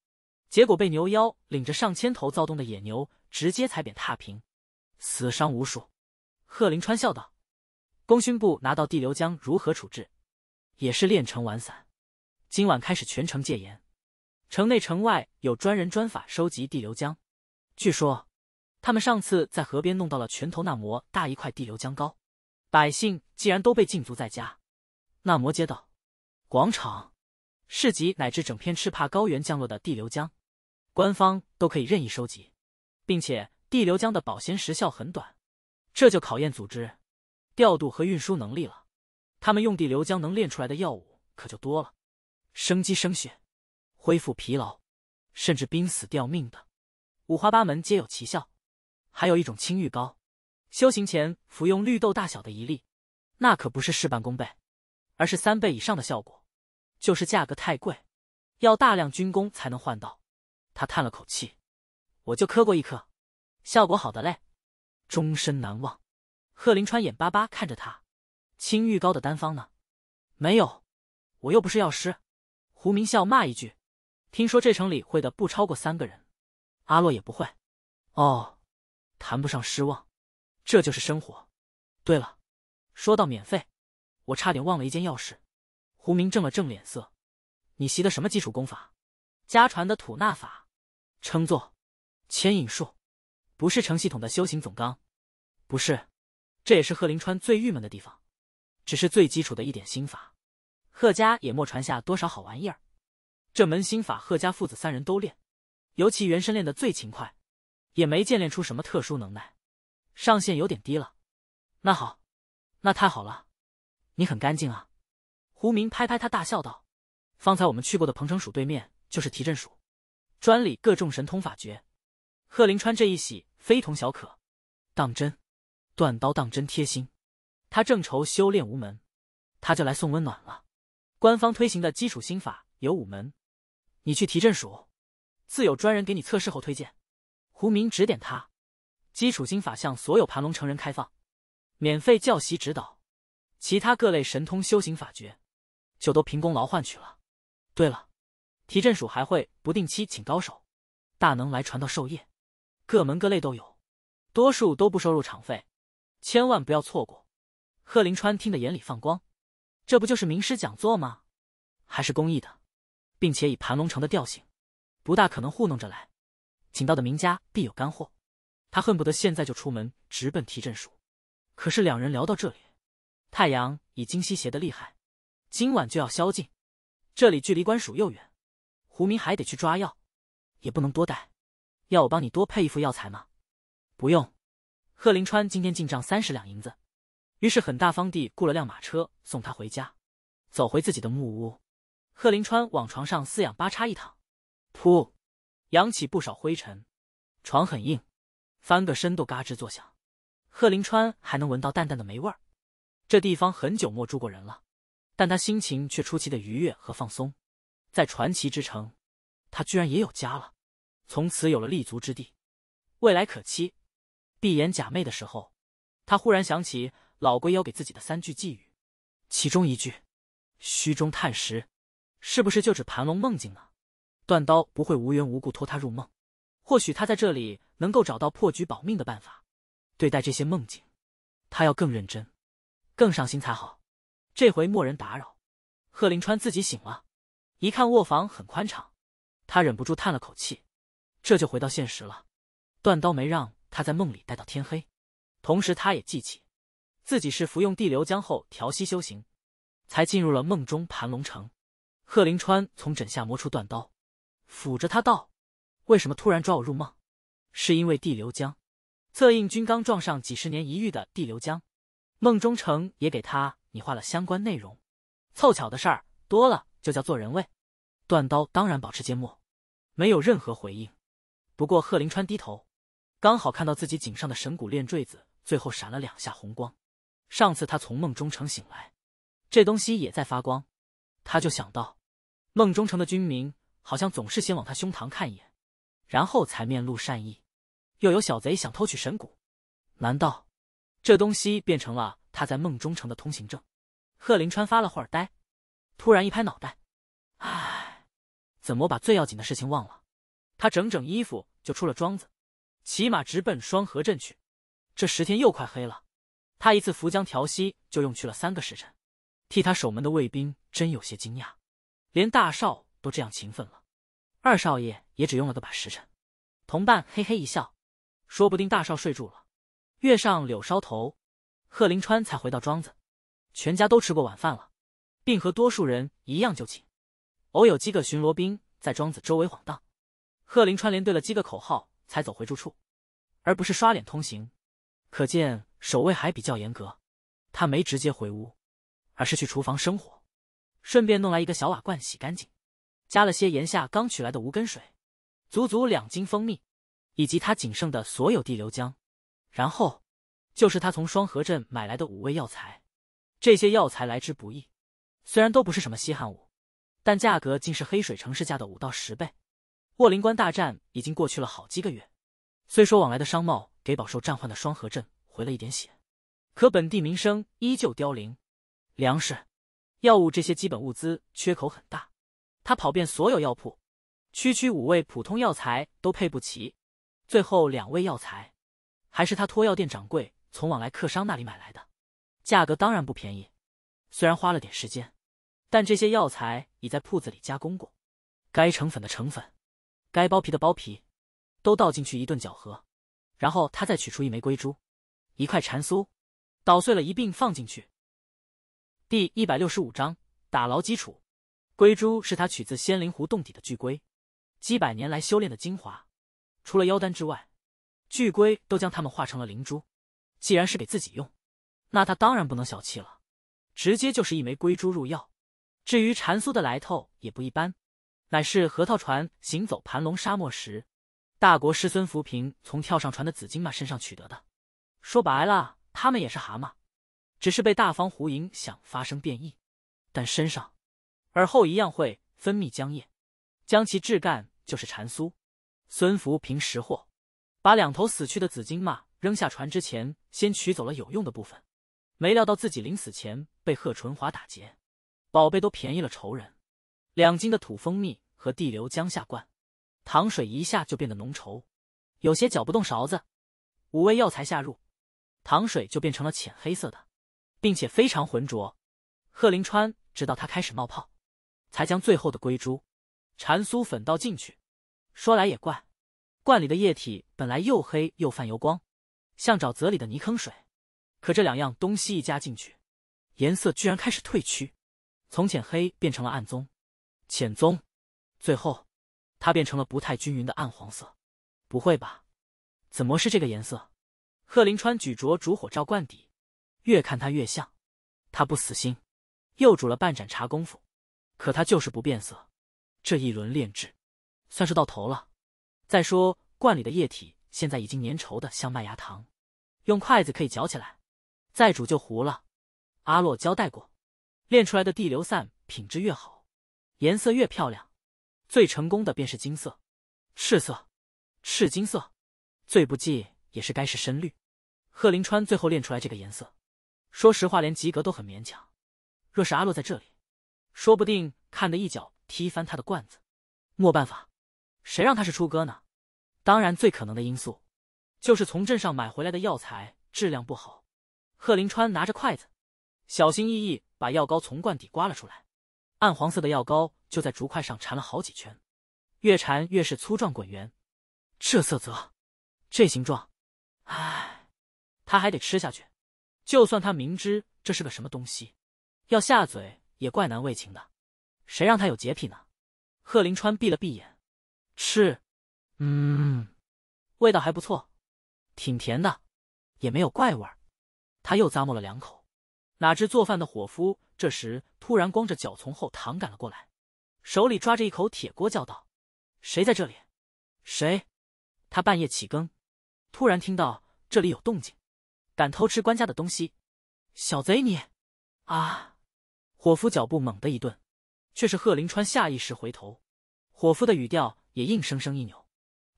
结果被牛妖领着上千头躁动的野牛直接踩扁踏平，死伤无数。贺林川笑道：“功勋部拿到地流江如何处置？也是练成完散。今晚开始全城戒严。”城内城外有专人专法收集地流浆，据说，他们上次在河边弄到了拳头那么大一块地流浆膏。百姓既然都被禁足在家，那摩街道、广场、市集乃至整片赤帕高原降落的地流浆，官方都可以任意收集，并且地流浆的保鲜时效很短，这就考验组织调度和运输能力了。他们用地流浆能炼出来的药物可就多了，生机生血。恢复疲劳，甚至濒死掉命的，五花八门皆有奇效。还有一种青玉膏，修行前服用绿豆大小的一粒，那可不是事半功倍，而是三倍以上的效果。就是价格太贵，要大量军工才能换到。他叹了口气，我就磕过一颗，效果好的嘞，终身难忘。贺林川眼巴巴看着他，青玉膏的单方呢？没有，我又不是药师。胡明笑骂一句。听说这城里会的不超过三个人，阿洛也不会。哦，谈不上失望，这就是生活。对了，说到免费，我差点忘了一件要事。胡明正了正脸色：“你习的什么基础功法？家传的吐纳法，称作牵引术，不是成系统的修行总纲。不是，这也是贺林川最郁闷的地方。只是最基础的一点心法，贺家也没传下多少好玩意儿。”这门心法，贺家父子三人都练，尤其原身练的最勤快，也没见练出什么特殊能耐，上限有点低了。那好，那太好了，你很干净啊！胡明拍拍他，大笑道：“方才我们去过的彭城署对面就是提镇署，专理各种神通法诀。”贺林川这一喜非同小可，当真，断刀当真贴心，他正愁修炼无门，他就来送温暖了。官方推行的基础心法有五门。你去提镇署，自有专人给你测试后推荐。胡明指点他，基础心法向所有盘龙城人开放，免费教习指导。其他各类神通修行法诀，就都凭功劳换取了。对了，提镇署还会不定期请高手、大能来传道授业，各门各类都有，多数都不收入场费，千万不要错过。贺林川听得眼里放光，这不就是名师讲座吗？还是公益的。并且以盘龙城的调性，不大可能糊弄着来，请到的名家必有干货。他恨不得现在就出门，直奔提镇署。可是两人聊到这里，太阳已经西斜的厉害，今晚就要宵禁。这里距离官署又远，胡明还得去抓药，也不能多带。要我帮你多配一副药材吗？不用。贺林川今天进账三十两银子，于是很大方地雇了辆马车送他回家，走回自己的木屋。贺林川往床上四仰八叉一躺，噗，扬起不少灰尘。床很硬，翻个身都嘎吱作响。贺林川还能闻到淡淡的霉味儿。这地方很久没住过人了，但他心情却出奇的愉悦和放松。在传奇之城，他居然也有家了，从此有了立足之地，未来可期。闭眼假寐的时候，他忽然想起老龟妖给自己的三句寄语，其中一句“虚中探实”。是不是就指盘龙梦境呢？断刀不会无缘无故拖他入梦，或许他在这里能够找到破局保命的办法。对待这些梦境，他要更认真、更上心才好。这回莫人打扰，贺林川自己醒了，一看卧房很宽敞，他忍不住叹了口气。这就回到现实了。断刀没让他在梦里待到天黑，同时他也记起，自己是服用地流浆后调息修行，才进入了梦中盘龙城。贺林川从枕下摸出断刀，抚着他道：“为什么突然抓我入梦？是因为地流江，策应军刚撞上几十年一遇的地流江，梦中城也给他拟画了相关内容。凑巧的事儿多了，就叫做人味。”断刀当然保持缄默，没有任何回应。不过贺林川低头，刚好看到自己颈上的神骨链坠子最后闪了两下红光。上次他从梦中城醒来，这东西也在发光，他就想到。梦中城的军民好像总是先往他胸膛看一眼，然后才面露善意。又有小贼想偷取神骨，难道这东西变成了他在梦中城的通行证？贺林川发了会儿呆，突然一拍脑袋：“哎，怎么把最要紧的事情忘了？”他整整衣服就出了庄子，骑马直奔双河镇去。这十天又快黑了，他一次扶江调息就用去了三个时辰。替他守门的卫兵真有些惊讶。连大少都这样勤奋了，二少爷也只用了个把时辰。同伴嘿嘿一笑，说不定大少睡住了。月上柳梢头，贺林川才回到庄子，全家都吃过晚饭了，并和多数人一样就寝。偶有几个巡逻兵在庄子周围晃荡，贺林川连对了几个口号才走回住处，而不是刷脸通行，可见守卫还比较严格。他没直接回屋，而是去厨房生火。顺便弄来一个小瓦罐，洗干净，加了些炎下刚取来的无根水，足足两斤蜂蜜，以及他仅剩的所有地流浆，然后，就是他从双河镇买来的五味药材。这些药材来之不易，虽然都不是什么稀罕物，但价格竟是黑水城市价的五到十倍。卧灵关大战已经过去了好几个月，虽说往来的商贸给饱受战患的双河镇回了一点血，可本地民生依旧凋零，粮食。药物这些基本物资缺口很大，他跑遍所有药铺，区区五味普通药材都配不齐，最后两味药材，还是他托药店掌柜从往来客商那里买来的，价格当然不便宜。虽然花了点时间，但这些药材已在铺子里加工过，该成粉的成粉，该剥皮的剥皮，都倒进去一顿搅和，然后他再取出一枚龟珠，一块蝉酥，捣碎了一并放进去。第一百六十五章打牢基础，龟珠是他取自仙灵湖洞底的巨龟，几百年来修炼的精华。除了妖丹之外，巨龟都将它们化成了灵珠。既然是给自己用，那他当然不能小气了，直接就是一枚龟珠入药。至于禅酥的来头也不一般，乃是核桃船行走盘龙沙漠时，大国师孙福平从跳上船的紫金马身上取得的。说白了，他们也是蛤蟆。只是被大方湖影响发生变异，但身上、耳后一样会分泌浆液，将其质干就是蟾酥。孙福凭识货，把两头死去的紫金马扔下船之前，先取走了有用的部分。没料到自己临死前被贺纯华打劫，宝贝都便宜了仇人。两斤的土蜂蜜和地流江下灌，糖水一下就变得浓稠，有些搅不动勺子。五味药材下入，糖水就变成了浅黑色的。并且非常浑浊，贺林川直到他开始冒泡，才将最后的硅珠、蚕酥粉倒进去。说来也怪，罐里的液体本来又黑又泛油光，像沼泽里的泥坑水，可这两样东西一加进去，颜色居然开始褪去，从浅黑变成了暗棕、浅棕，最后，它变成了不太均匀的暗黄色。不会吧？怎么是这个颜色？贺林川举着烛火照罐底。越看他越像，他不死心，又煮了半盏茶功夫，可他就是不变色。这一轮炼制，算是到头了。再说罐里的液体现在已经粘稠的像麦芽糖，用筷子可以搅起来，再煮就糊了。阿洛交代过，炼出来的地硫散品质越好，颜色越漂亮，最成功的便是金色、赤色、赤金色，最不济也是该是深绿。贺林川最后炼出来这个颜色。说实话，连及格都很勉强。若是阿洛在这里，说不定看得一脚踢翻他的罐子。没办法，谁让他是初哥呢？当然，最可能的因素，就是从镇上买回来的药材质量不好。贺林川拿着筷子，小心翼翼把药膏从罐底刮了出来，暗黄色的药膏就在竹筷上缠了好几圈，越缠越是粗壮滚圆。这色泽，这形状，唉，他还得吃下去。就算他明知这是个什么东西，要下嘴也怪难为情的，谁让他有洁癖呢？贺林川闭了闭眼，吃，嗯，味道还不错，挺甜的，也没有怪味儿。他又咂摸了两口，哪知做饭的伙夫这时突然光着脚从后堂赶了过来，手里抓着一口铁锅，叫道：“谁在这里？谁？”他半夜起更，突然听到这里有动静。敢偷吃官家的东西，小贼你！啊！伙夫脚步猛地一顿，却是贺林川下意识回头，伙夫的语调也硬生生一扭。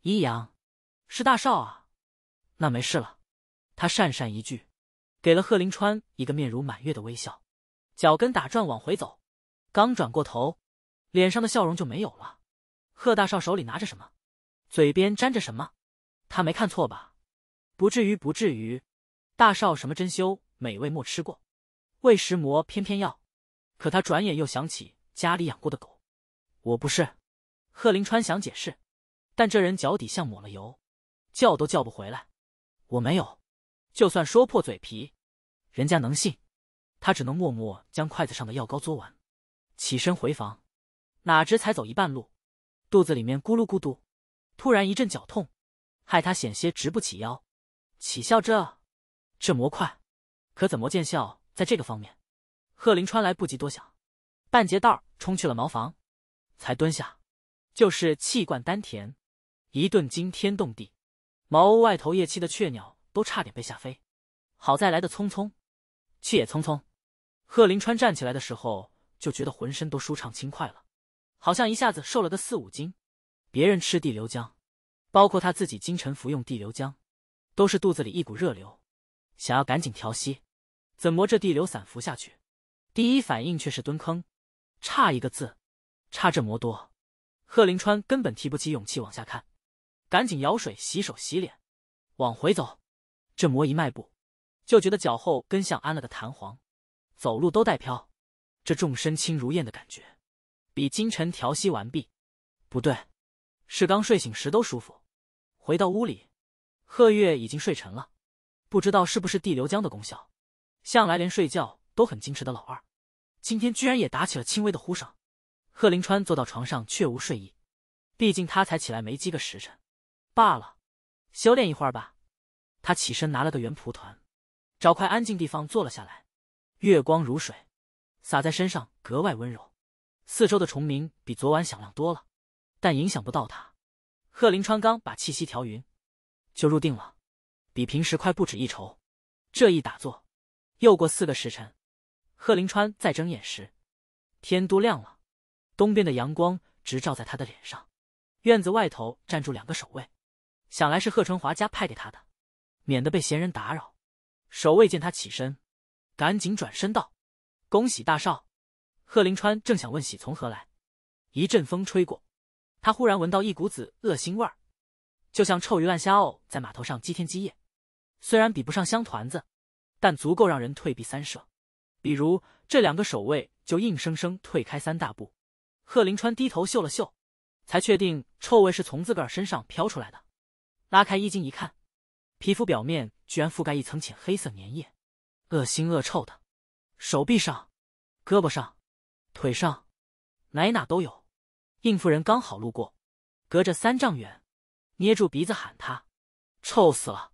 一阳，是大少啊！那没事了。他讪讪一句，给了贺林川一个面如满月的微笑，脚跟打转往回走。刚转过头，脸上的笑容就没有了。贺大少手里拿着什么？嘴边沾着什么？他没看错吧？不至于，不至于。大少什么珍馐美味莫吃过，喂食魔偏偏要。可他转眼又想起家里养过的狗，我不是。贺林川想解释，但这人脚底像抹了油，叫都叫不回来。我没有，就算说破嘴皮，人家能信？他只能默默将筷子上的药膏嘬完，起身回房。哪知才走一半路，肚子里面咕噜咕嘟，突然一阵绞痛，害他险些直不起腰。起笑着。这模块，可怎么见效？在这个方面，贺林川来不及多想，半截道冲去了茅房，才蹲下，就是气贯丹田，一顿惊天动地。茅屋外头夜栖的雀鸟都差点被吓飞。好在来的匆匆，去也匆匆。贺林川站起来的时候，就觉得浑身都舒畅轻快了，好像一下子瘦了个四五斤。别人吃地流浆，包括他自己今晨服用地流浆，都是肚子里一股热流。想要赶紧调息，怎么这地流散浮下去？第一反应却是蹲坑，差一个字，差这魔多。贺林川根本提不起勇气往下看，赶紧舀水洗手洗脸，往回走。这魔一迈步，就觉得脚后跟像安了个弹簧，走路都带飘。这重身轻如燕的感觉，比金晨调息完毕，不对，是刚睡醒时都舒服。回到屋里，贺月已经睡沉了。不知道是不是地流浆的功效，向来连睡觉都很矜持的老二，今天居然也打起了轻微的呼声。贺林川坐到床上却无睡意，毕竟他才起来没几个时辰。罢了，修炼一会儿吧。他起身拿了个圆蒲团，找块安静地方坐了下来。月光如水，洒在身上格外温柔。四周的虫鸣比昨晚响亮多了，但影响不到他。贺林川刚把气息调匀，就入定了。比平时快不止一筹，这一打坐，又过四个时辰。贺林川再睁眼时，天都亮了，东边的阳光直照在他的脸上。院子外头站住两个守卫，想来是贺春华家派给他的，免得被闲人打扰。守卫见他起身，赶紧转身道：“恭喜大少！”贺林川正想问喜从何来，一阵风吹过，他忽然闻到一股子恶心味儿，就像臭鱼烂虾哦，在码头上积天积夜。虽然比不上香团子，但足够让人退避三舍。比如这两个守卫就硬生生退开三大步。贺林川低头嗅了嗅，才确定臭味是从自个儿身上飘出来的。拉开衣襟一看，皮肤表面居然覆盖一层浅黑色粘液，恶心恶臭的。手臂上、胳膊上、腿上，哪哪都有。应夫人刚好路过，隔着三丈远，捏住鼻子喊他：“臭死了！”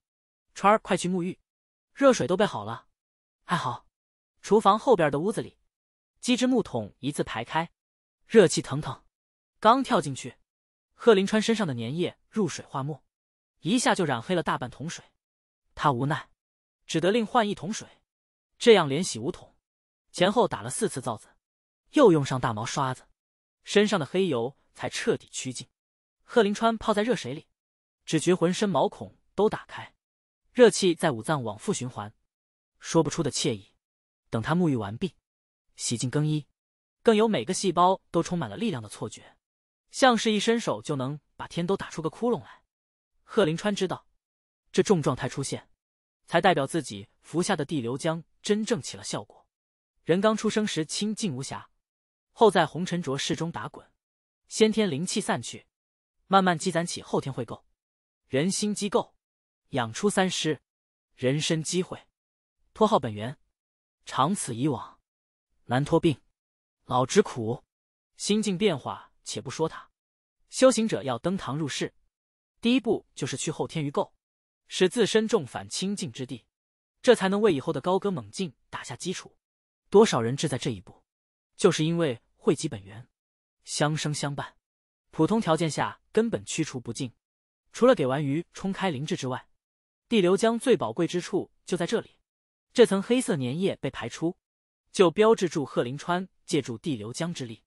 川儿，快去沐浴，热水都备好了。还好，厨房后边的屋子里，几只木桶一字排开，热气腾腾。刚跳进去，贺林川身上的粘液入水化墨，一下就染黑了大半桶水。他无奈，只得另换一桶水。这样连洗五桶，前后打了四次皂子，又用上大毛刷子，身上的黑油才彻底驱尽。贺林川泡在热水里，只觉浑身毛孔都打开。热气在五脏往复循环，说不出的惬意。等他沐浴完毕，洗净更衣，更有每个细胞都充满了力量的错觉，像是一伸手就能把天都打出个窟窿来。贺林川知道，这重状态出现，才代表自己服下的地流浆真正起了效果。人刚出生时清净无暇，后在红尘浊世中打滚，先天灵气散去，慢慢积攒起后天会够人心机构。养出三师，人参机会，脱号本源，长此以往，难脱病，老之苦，心境变化且不说他，修行者要登堂入室，第一步就是去后天鱼垢，使自身重返清净之地，这才能为以后的高歌猛进打下基础。多少人志在这一步，就是因为汇集本源，相生相伴，普通条件下根本驱除不尽，除了给完鱼冲开灵智之外。地流浆最宝贵之处就在这里，这层黑色粘液被排出，就标志住贺林川借助地流浆之力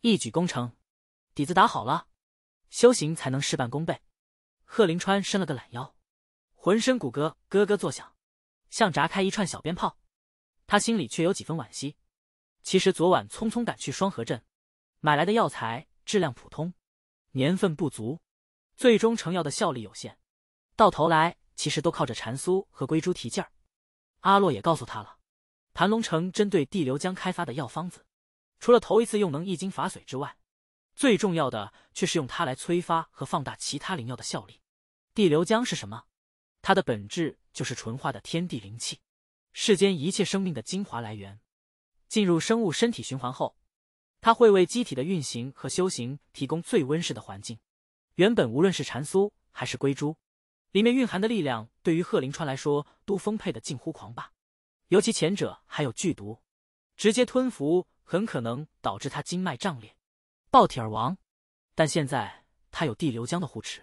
一举攻城，底子打好了，修行才能事半功倍。贺林川伸了个懒腰，浑身骨骼咯咯作响，像炸开一串小鞭炮。他心里却有几分惋惜。其实昨晚匆匆赶去双河镇，买来的药材质量普通，年份不足，最终成药的效力有限，到头来。其实都靠着禅苏和龟珠提劲儿，阿洛也告诉他了，盘龙城针对地流江开发的药方子，除了头一次用能易经法水之外，最重要的却是用它来催发和放大其他灵药的效力。地流江是什么？它的本质就是纯化的天地灵气，世间一切生命的精华来源。进入生物身体循环后，它会为机体的运行和修行提供最温室的环境。原本无论是禅酥还是龟珠。里面蕴含的力量对于贺林川来说都丰沛的近乎狂霸，尤其前者还有剧毒，直接吞服很可能导致他经脉胀裂，爆体而亡。但现在他有地流浆的护持，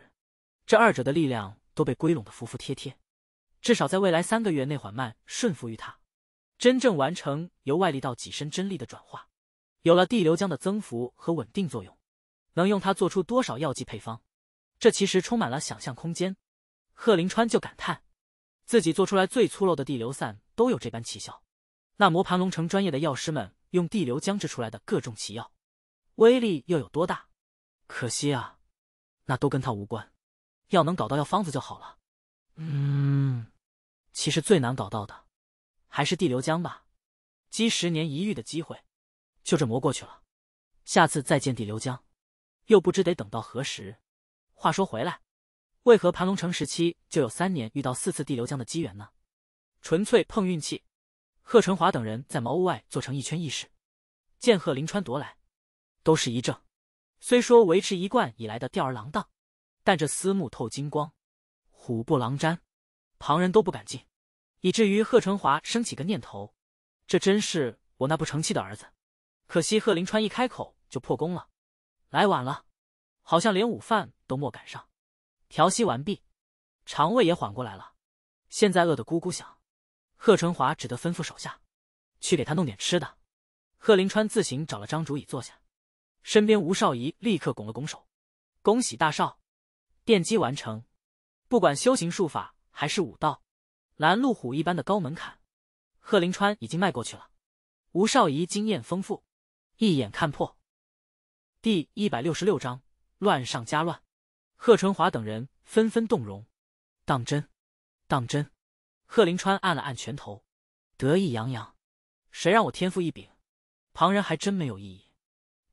这二者的力量都被归拢的服服帖帖，至少在未来三个月内缓慢顺服于他，真正完成由外力到己身真力的转化。有了地流浆的增幅和稳定作用，能用它做出多少药剂配方，这其实充满了想象空间。贺林川就感叹，自己做出来最粗陋的地流散都有这般奇效，那磨盘龙城专业的药师们用地流浆制出来的各种奇药，威力又有多大？可惜啊，那都跟他无关。要能搞到药方子就好了。嗯，其实最难搞到的，还是地流浆吧。积十年一遇的机会，就这磨过去了。下次再见地流浆，又不知得等到何时。话说回来。为何盘龙城时期就有三年遇到四次地流江的机缘呢？纯粹碰运气。贺成华等人在茅屋外做成一圈议事，见贺林川夺来，都是一怔。虽说维持一贯以来的吊儿郎当，但这私目透金光，虎步狼毡，旁人都不敢进，以至于贺成华生起个念头：这真是我那不成器的儿子。可惜贺林川一开口就破功了，来晚了，好像连午饭都莫赶上。调息完毕，肠胃也缓过来了，现在饿得咕咕响。贺春华只得吩咐手下，去给他弄点吃的。贺林川自行找了张竹椅坐下，身边吴少仪立刻拱了拱手：“恭喜大少，奠基完成。不管修行术法还是武道，拦路虎一般的高门槛，贺林川已经迈过去了。”吴少仪经验丰富，一眼看破。第一百六十六章乱上加乱。贺春华等人纷纷动容，当真，当真！贺林川按了按拳头，得意洋洋。谁让我天赋异禀？旁人还真没有异议。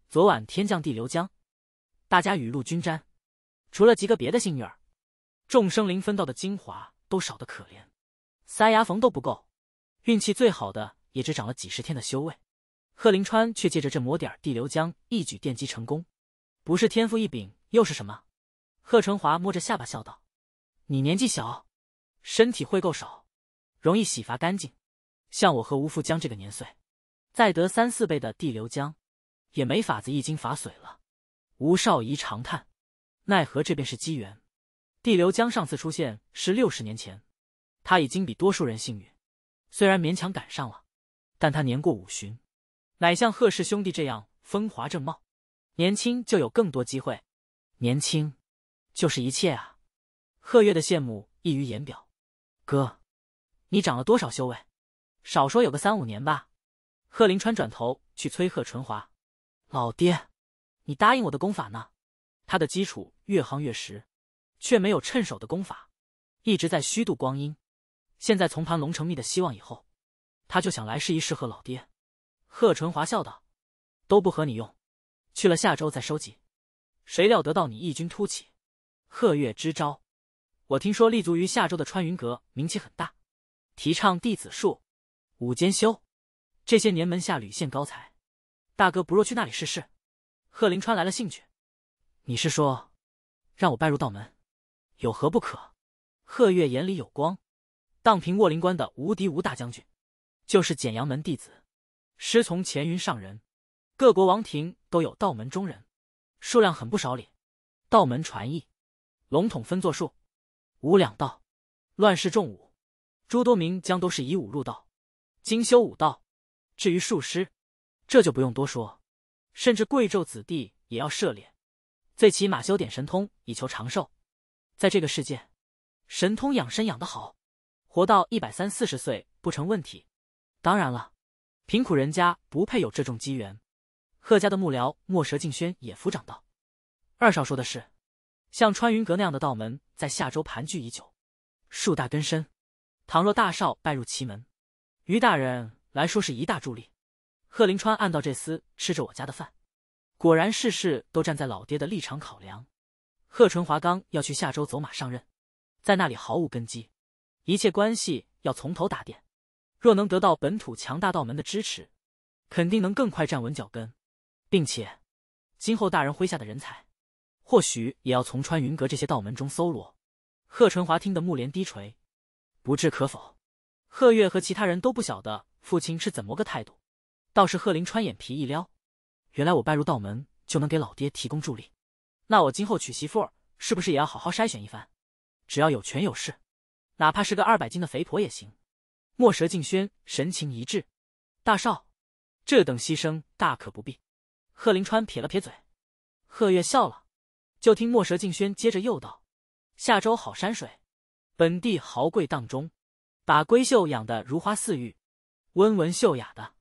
昨晚天降地流浆，大家雨露均沾，除了极个别的幸运儿，众生灵分到的精华都少得可怜，塞牙缝都不够。运气最好的也只长了几十天的修为。贺林川却借着这抹点地流浆一举奠基成功，不是天赋异禀又是什么？贺成华摸着下巴笑道：“你年纪小，身体会够少，容易洗伐干净。像我和吴富江这个年岁，再得三四倍的地流江，也没法子一斤法水了。”吴少仪长叹：“奈何这便是机缘。地流江上次出现是六十年前，他已经比多数人幸运，虽然勉强赶上了，但他年过五旬，乃像贺氏兄弟这样风华正茂，年轻就有更多机会。年轻。”就是一切啊！贺月的羡慕溢于言表。哥，你长了多少修为？少说有个三五年吧。贺林川转头去催贺纯华：“老爹，你答应我的功法呢？”他的基础越夯越实，却没有趁手的功法，一直在虚度光阴。现在从盘龙城觅的希望以后，他就想来试一试贺老爹。贺纯华笑道：“都不和你用，去了下周再收集。谁料得到你异军突起？”贺月之招，我听说立足于下周的穿云阁名气很大，提倡弟子术武兼修，这些年门下屡现高才。大哥不若去那里试试。贺林川来了兴趣。你是说让我拜入道门，有何不可？贺月眼里有光。荡平卧灵关的无敌吴大将军，就是简阳门弟子，师从乾云上人。各国王庭都有道门中人，数量很不少哩。道门传艺。笼统分作数，武两道，乱世重武，诸多名将都是以武入道，精修武道。至于术师，这就不用多说，甚至贵胄子弟也要涉猎，最起码修点神通以求长寿。在这个世界，神通养身养得好，活到一百三四十岁不成问题。当然了，贫苦人家不配有这种机缘。贺家的幕僚墨蛇敬轩也抚掌道：“二少说的是。”像穿云阁那样的道门，在夏州盘踞已久，树大根深。倘若大少拜入其门，于大人来说是一大助力。贺林川暗道：这厮吃着我家的饭，果然事事都站在老爹的立场考量。贺纯华刚要去夏州走马上任，在那里毫无根基，一切关系要从头打点。若能得到本土强大道门的支持，肯定能更快站稳脚跟，并且今后大人麾下的人才。或许也要从穿云阁这些道门中搜罗。贺春华听得目帘低垂，不置可否。贺月和其他人都不晓得父亲是怎么个态度。倒是贺林川眼皮一撩，原来我拜入道门就能给老爹提供助力，那我今后娶媳妇是不是也要好好筛选一番？只要有权有势，哪怕是个二百斤的肥婆也行。墨蛇静轩神情一致，大少，这等牺牲大可不必。贺林川撇了撇嘴，贺月笑了。就听墨蛇静轩接着又道：“下周好山水，本地豪贵当中，把闺秀养的如花似玉，温文秀雅的，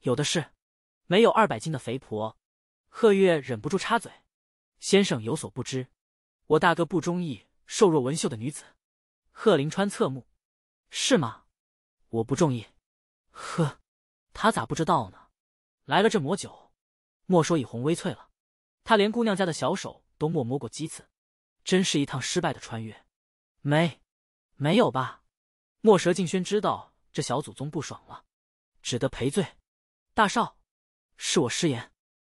有的是，没有二百斤的肥婆。”贺月忍不住插嘴：“先生有所不知，我大哥不中意瘦弱文秀的女子。”贺林川侧目：“是吗？我不中意。呵，他咋不知道呢？来了这魔酒，莫说已红微翠了，他连姑娘家的小手。”都没摸过鸡子，真是一趟失败的穿越，没，没有吧？墨蛇敬轩知道这小祖宗不爽了，只得赔罪。大少，是我失言，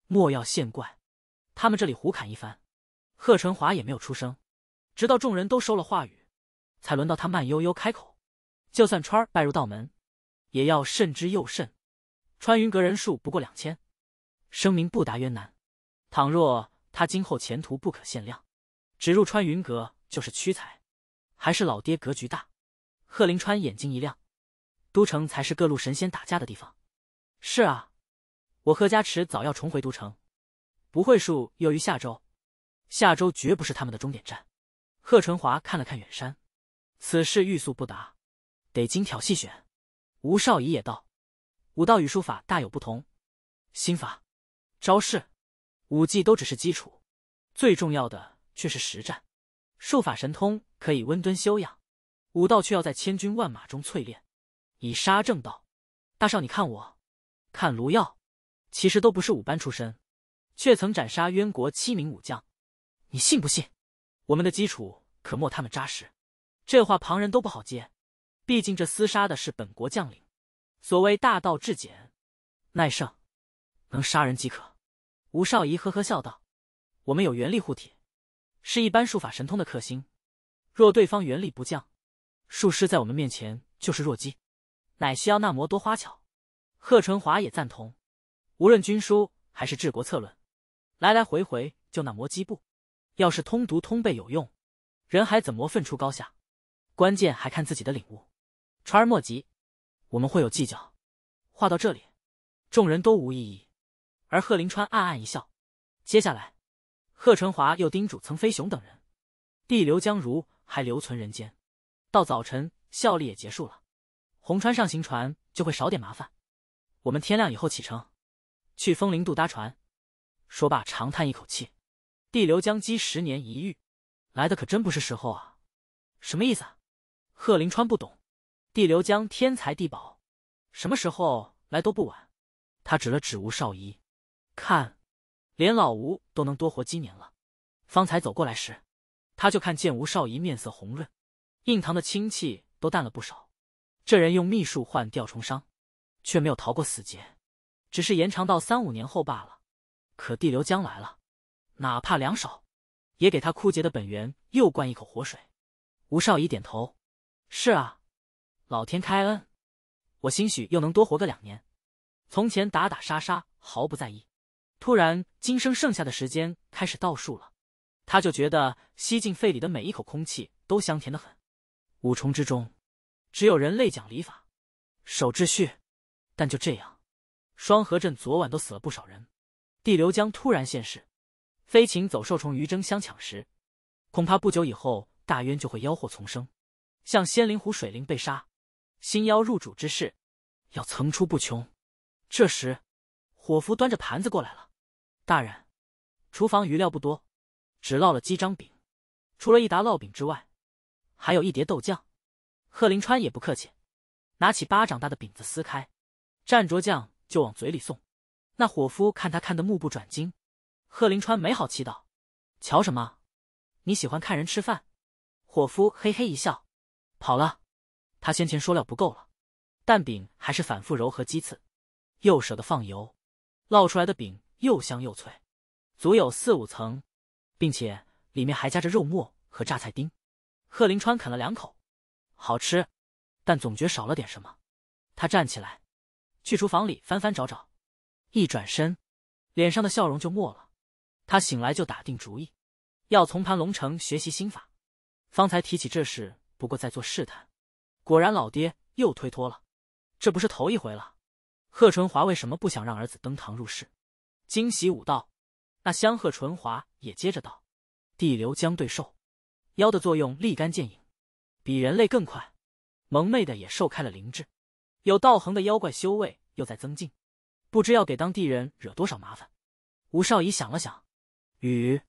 莫要见怪。他们这里胡侃一番，贺承华也没有出声，直到众人都收了话语，才轮到他慢悠悠开口。就算川儿拜入道门，也要慎之又慎。穿云阁人数不过两千，声名不达渊南，倘若。他今后前途不可限量，只入穿云阁就是屈才，还是老爹格局大。贺林川眼睛一亮，都城才是各路神仙打架的地方。是啊，我贺家池早要重回都城，不会输，又于下周，下周绝不是他们的终点站。贺春华看了看远山，此事欲速不达，得精挑细选。吴少仪也道，武道与书法大有不同，心法、招式。武技都只是基础，最重要的却是实战。术法神通可以温敦修养，武道却要在千军万马中淬炼，以杀正道。大少，你看我，看卢耀，其实都不是武班出身，却曾斩杀渊国七名武将。你信不信？我们的基础可没他们扎实。这话旁人都不好接，毕竟这厮杀的是本国将领。所谓大道至简，耐胜，能杀人即可。吴少仪呵呵笑道：“我们有元力护体，是一般术法神通的克星。若对方元力不降，术师在我们面前就是弱鸡，乃需要那魔多花巧？”贺春华也赞同：“无论军书还是治国策论，来来回回就那魔几步。要是通读通背有用，人还怎么分出高下？关键还看自己的领悟。传而莫急，我们会有计较。”话到这里，众人都无异议。而贺林川暗暗一笑，接下来，贺成华又叮嘱曾飞雄等人：“地流江如还留存人间，到早晨效力也结束了，红川上行船就会少点麻烦。我们天亮以后启程，去风铃渡搭船。”说罢，长叹一口气：“地流江机十年一遇，来的可真不是时候啊！”什么意思？啊？贺林川不懂。地流江天材地宝，什么时候来都不晚。他指了指吴少一。看，连老吴都能多活几年了。方才走过来时，他就看见吴少仪面色红润，印堂的清气都淡了不少。这人用秘术换掉重伤，却没有逃过死劫，只是延长到三五年后罢了。可地流将来了，哪怕两手，也给他枯竭的本源又灌一口活水。吴少仪点头：“是啊，老天开恩，我兴许又能多活个两年。从前打打杀杀，毫不在意。”突然，今生剩下的时间开始倒数了，他就觉得吸进肺里的每一口空气都香甜的很。五重之中，只有人类讲礼法，守秩序，但就这样，双河镇昨晚都死了不少人。地流江突然现世，飞禽走兽虫鱼争相抢食，恐怕不久以后大渊就会妖祸丛生。像仙灵湖水灵被杀，新妖入主之事，要层出不穷。这时，伙夫端着盘子过来了。大人，厨房余料不多，只烙了几张饼。除了一沓烙饼之外，还有一碟豆酱。贺林川也不客气，拿起巴掌大的饼子撕开，蘸着酱就往嘴里送。那伙夫看他看得目不转睛，贺林川没好气道：“瞧什么？你喜欢看人吃饭？”伙夫嘿嘿一笑，跑了。他先前说料不够了，但饼还是反复揉和鸡翅，又舍得放油，烙出来的饼。又香又脆，足有四五层，并且里面还夹着肉末和榨菜丁。贺林川啃了两口，好吃，但总觉少了点什么。他站起来，去厨房里翻翻找找。一转身，脸上的笑容就没了。他醒来就打定主意，要从盘龙城学习心法。方才提起这事，不过在做试探。果然，老爹又推脱了，这不是头一回了。贺春华为什么不想让儿子登堂入室？惊喜武道，那香鹤淳华也接着道：“地流将对兽，妖的作用立竿见影，比人类更快。萌妹的也受开了灵智，有道行的妖怪修为又在增进，不知要给当地人惹多少麻烦。”吴少仪想了想，与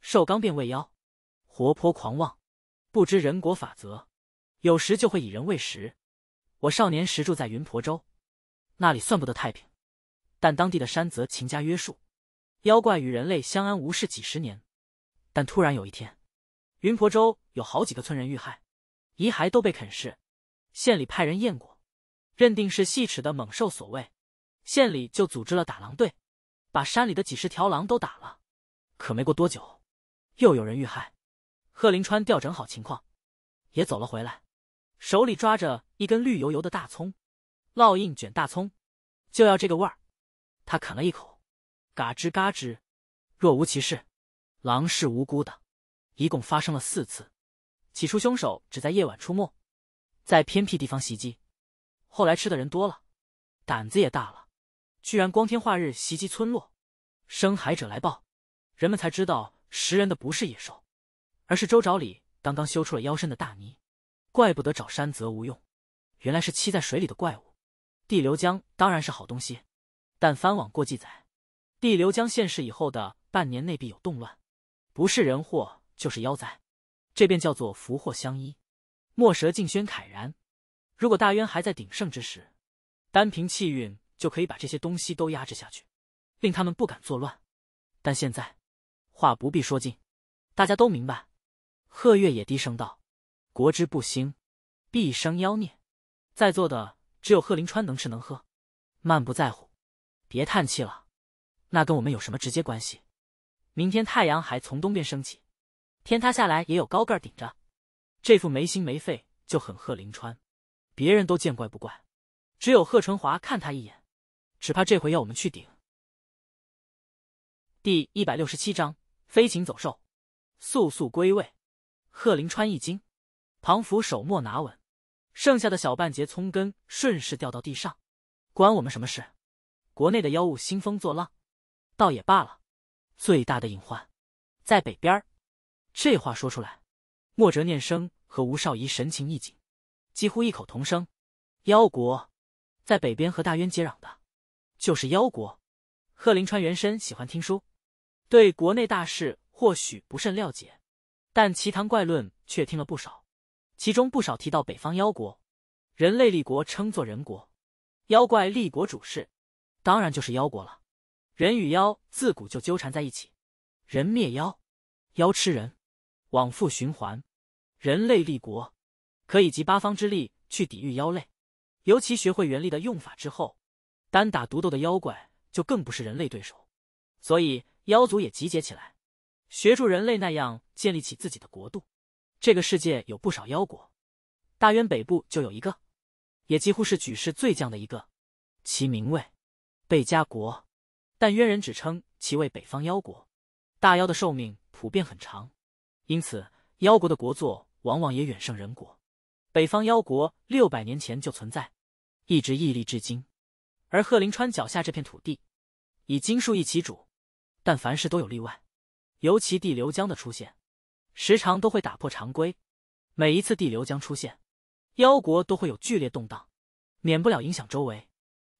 兽刚变未妖，活泼狂妄，不知人国法则，有时就会以人为食。我少年时住在云婆洲，那里算不得太平。但当地的山泽勤加约束，妖怪与人类相安无事几十年。但突然有一天，云婆州有好几个村人遇害，遗骸都被啃噬。县里派人验过，认定是细齿的猛兽所为。县里就组织了打狼队，把山里的几十条狼都打了。可没过多久，又有人遇害。贺林川调整好情况，也走了回来，手里抓着一根绿油油的大葱，烙印卷大葱，就要这个味儿。他啃了一口，嘎吱嘎吱，若无其事。狼是无辜的，一共发生了四次。起初凶手只在夜晚出没，在偏僻地方袭击，后来吃的人多了，胆子也大了，居然光天化日袭击村落。深海者来报，人们才知道食人的不是野兽，而是周沼里刚刚修出了腰身的大泥。怪不得找山泽无用，原来是栖在水里的怪物。地流江当然是好东西。但翻网过记载，帝流江现世以后的半年内必有动乱，不是人祸就是妖灾，这便叫做福祸相依。墨蛇敬轩慨然：如果大渊还在鼎盛之时，单凭气运就可以把这些东西都压制下去，令他们不敢作乱。但现在，话不必说尽，大家都明白。贺月也低声道：“国之不兴，必生妖孽。”在座的只有贺林川能吃能喝，漫不在乎。别叹气了，那跟我们有什么直接关系？明天太阳还从东边升起，天塌下来也有高盖顶着。这副没心没肺就很贺林川，别人都见怪不怪，只有贺春华看他一眼，只怕这回要我们去顶。第一百六十七章飞禽走兽，速速归位。贺林川一惊，庞福手莫拿稳，剩下的小半截葱根顺势掉到地上，关我们什么事？国内的妖物兴风作浪，倒也罢了。最大的隐患在北边儿。这话说出来，莫哲念生和吴少仪神情一紧，几乎异口同声：“妖国，在北边和大渊接壤的，就是妖国。”贺林川原身喜欢听书，对国内大事或许不甚了解，但奇谈怪论却听了不少。其中不少提到北方妖国，人类立国称作人国，妖怪立国主事。当然就是妖国了，人与妖自古就纠缠在一起，人灭妖，妖吃人，往复循环。人类立国，可以集八方之力去抵御妖类，尤其学会元力的用法之后，单打独斗的妖怪就更不是人类对手。所以妖族也集结起来，协助人类那样建立起自己的国度。这个世界有不少妖国，大渊北部就有一个，也几乎是举世最强的一个，其名为。贝加国，但渊人只称其为北方妖国。大妖的寿命普遍很长，因此妖国的国祚往往也远胜人国。北方妖国六百年前就存在，一直屹立至今。而贺林川脚下这片土地，以金树一起主，但凡事都有例外，尤其地流江的出现，时常都会打破常规。每一次地流江出现，妖国都会有剧烈动荡，免不了影响周围。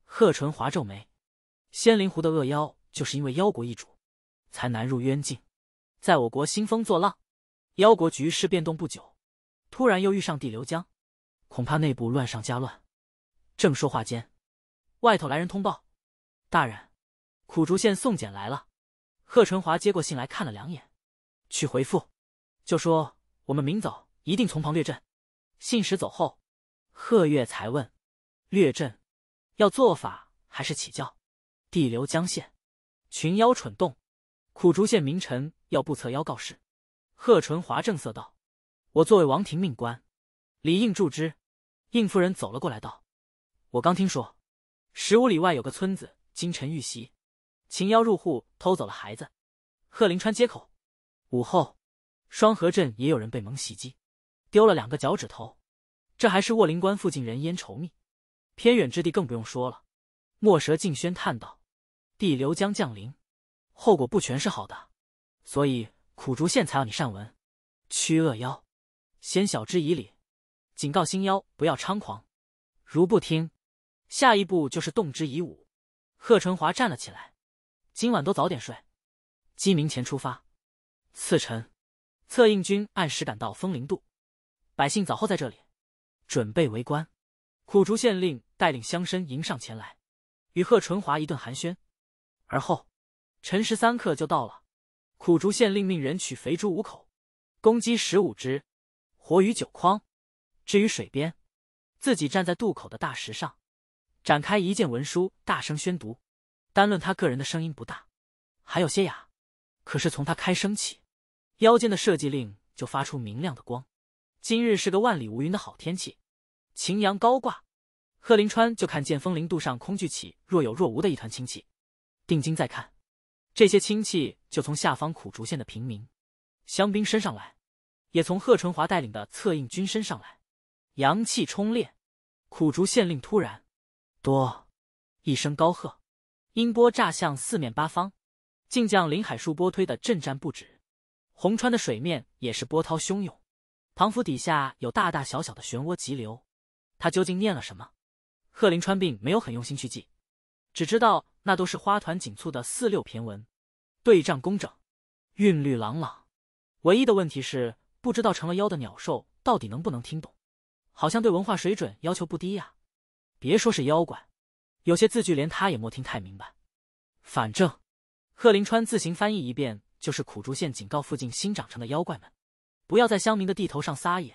贺纯华皱眉。仙灵湖的恶妖就是因为妖国易主，才难入渊境，在我国兴风作浪。妖国局势变动不久，突然又遇上地流江，恐怕内部乱上加乱。正说话间，外头来人通报：“大人，苦竹县宋简来了。”贺春华接过信来看了两眼，去回复，就说：“我们明早一定从旁略阵。”信使走后，贺月才问：“略阵，要做法还是起教？”地流江县，群妖蠢动，苦竹县名臣要布测妖告示。贺纯华正色道：“我作为王庭命官，理应助之。”应夫人走了过来道：“我刚听说，十五里外有个村子今晨遇袭，秦妖入户偷走了孩子。”贺林川接口：“午后，双河镇也有人被蒙袭击，丢了两个脚趾头。这还是卧灵关附近人烟稠密，偏远之地更不用说了。”墨蛇静轩叹道。地流将降临，后果不全是好的，所以苦竹县才要你善文驱恶妖。先晓之以理，警告新妖不要猖狂，如不听，下一步就是动之以武。贺春华站了起来，今晚都早点睡，鸡鸣前出发。次晨，策应军按时赶到风铃渡，百姓早候在这里，准备围观。苦竹县令带领乡绅迎上前来，与贺春华一顿寒暄。而后，辰时三刻就到了。苦竹县令命人取肥猪五口，公鸡十五只，活鱼九筐，置于水边。自己站在渡口的大石上，展开一件文书，大声宣读。单论他个人的声音不大，还有些哑，可是从他开声起，腰间的设计令就发出明亮的光。今日是个万里无云的好天气，晴阳高挂。贺林川就看见风铃渡上空聚起若有若无的一团清气。定睛再看，这些亲气就从下方苦竹县的平民、乡兵身上来，也从贺春华带领的策应军身上来，阳气冲烈。苦竹县令突然，多一声高喝，音波炸向四面八方，竟将林海树波推得震颤不止。红川的水面也是波涛汹涌，唐府底下有大大小小的漩涡急流。他究竟念了什么？贺林川并没有很用心去记，只知道。那都是花团锦簇的四六骈文，对仗工整，韵律朗朗。唯一的问题是，不知道成了妖的鸟兽到底能不能听懂，好像对文化水准要求不低呀。别说是妖怪，有些字句连他也莫听太明白。反正贺林川自行翻译一遍，就是苦竹县警告附近新长成的妖怪们，不要在乡民的地头上撒野，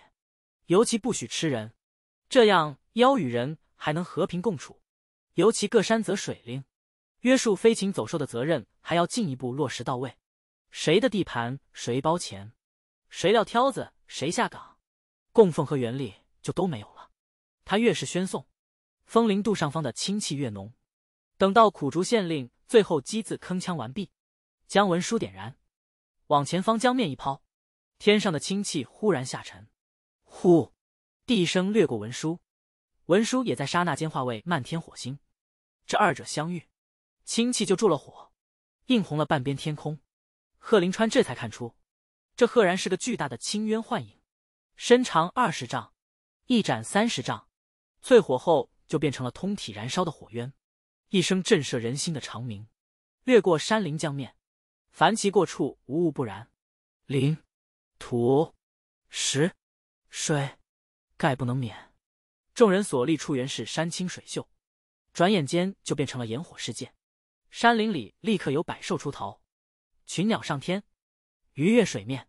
尤其不许吃人。这样妖与人还能和平共处。尤其各山则水灵。约束飞禽走兽的责任还要进一步落实到位，谁的地盘谁包钱，谁撂挑子谁下岗，供奉和原力就都没有了。他越是宣颂，风铃渡上方的清气越浓。等到苦竹县令最后“机字铿锵完毕，将文书点燃，往前方江面一抛，天上的清气忽然下沉，呼，第一声掠过文书，文书也在刹那间化为漫天火星。这二者相遇。氢气就助了火，映红了半边天空。贺林川这才看出，这赫然是个巨大的青渊幻影，身长二十丈，翼展三十丈，淬火后就变成了通体燃烧的火渊。一声震慑人心的长鸣，掠过山林江面，凡其过处，无物不燃。林、土、石、水，概不能免。众人所立处原是山清水秀，转眼间就变成了烟火世界。山林里立刻有百兽出逃，群鸟上天，鱼跃水面，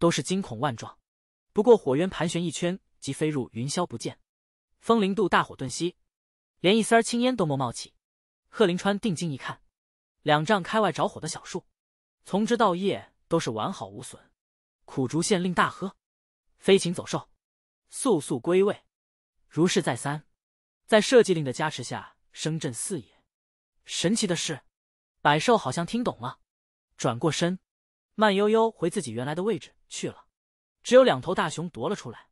都是惊恐万状。不过火渊盘旋一圈，即飞入云霄不见。风铃渡大火顿熄，连一丝儿青烟都莫冒起。贺林川定睛一看，两丈开外着火的小树，从枝到叶都是完好无损。苦竹县令大喝：“飞禽走兽，速速归位！”如是再三，在设计令的加持下，声震四野。神奇的是，百兽好像听懂了，转过身，慢悠悠回自己原来的位置去了。只有两头大熊夺了出来，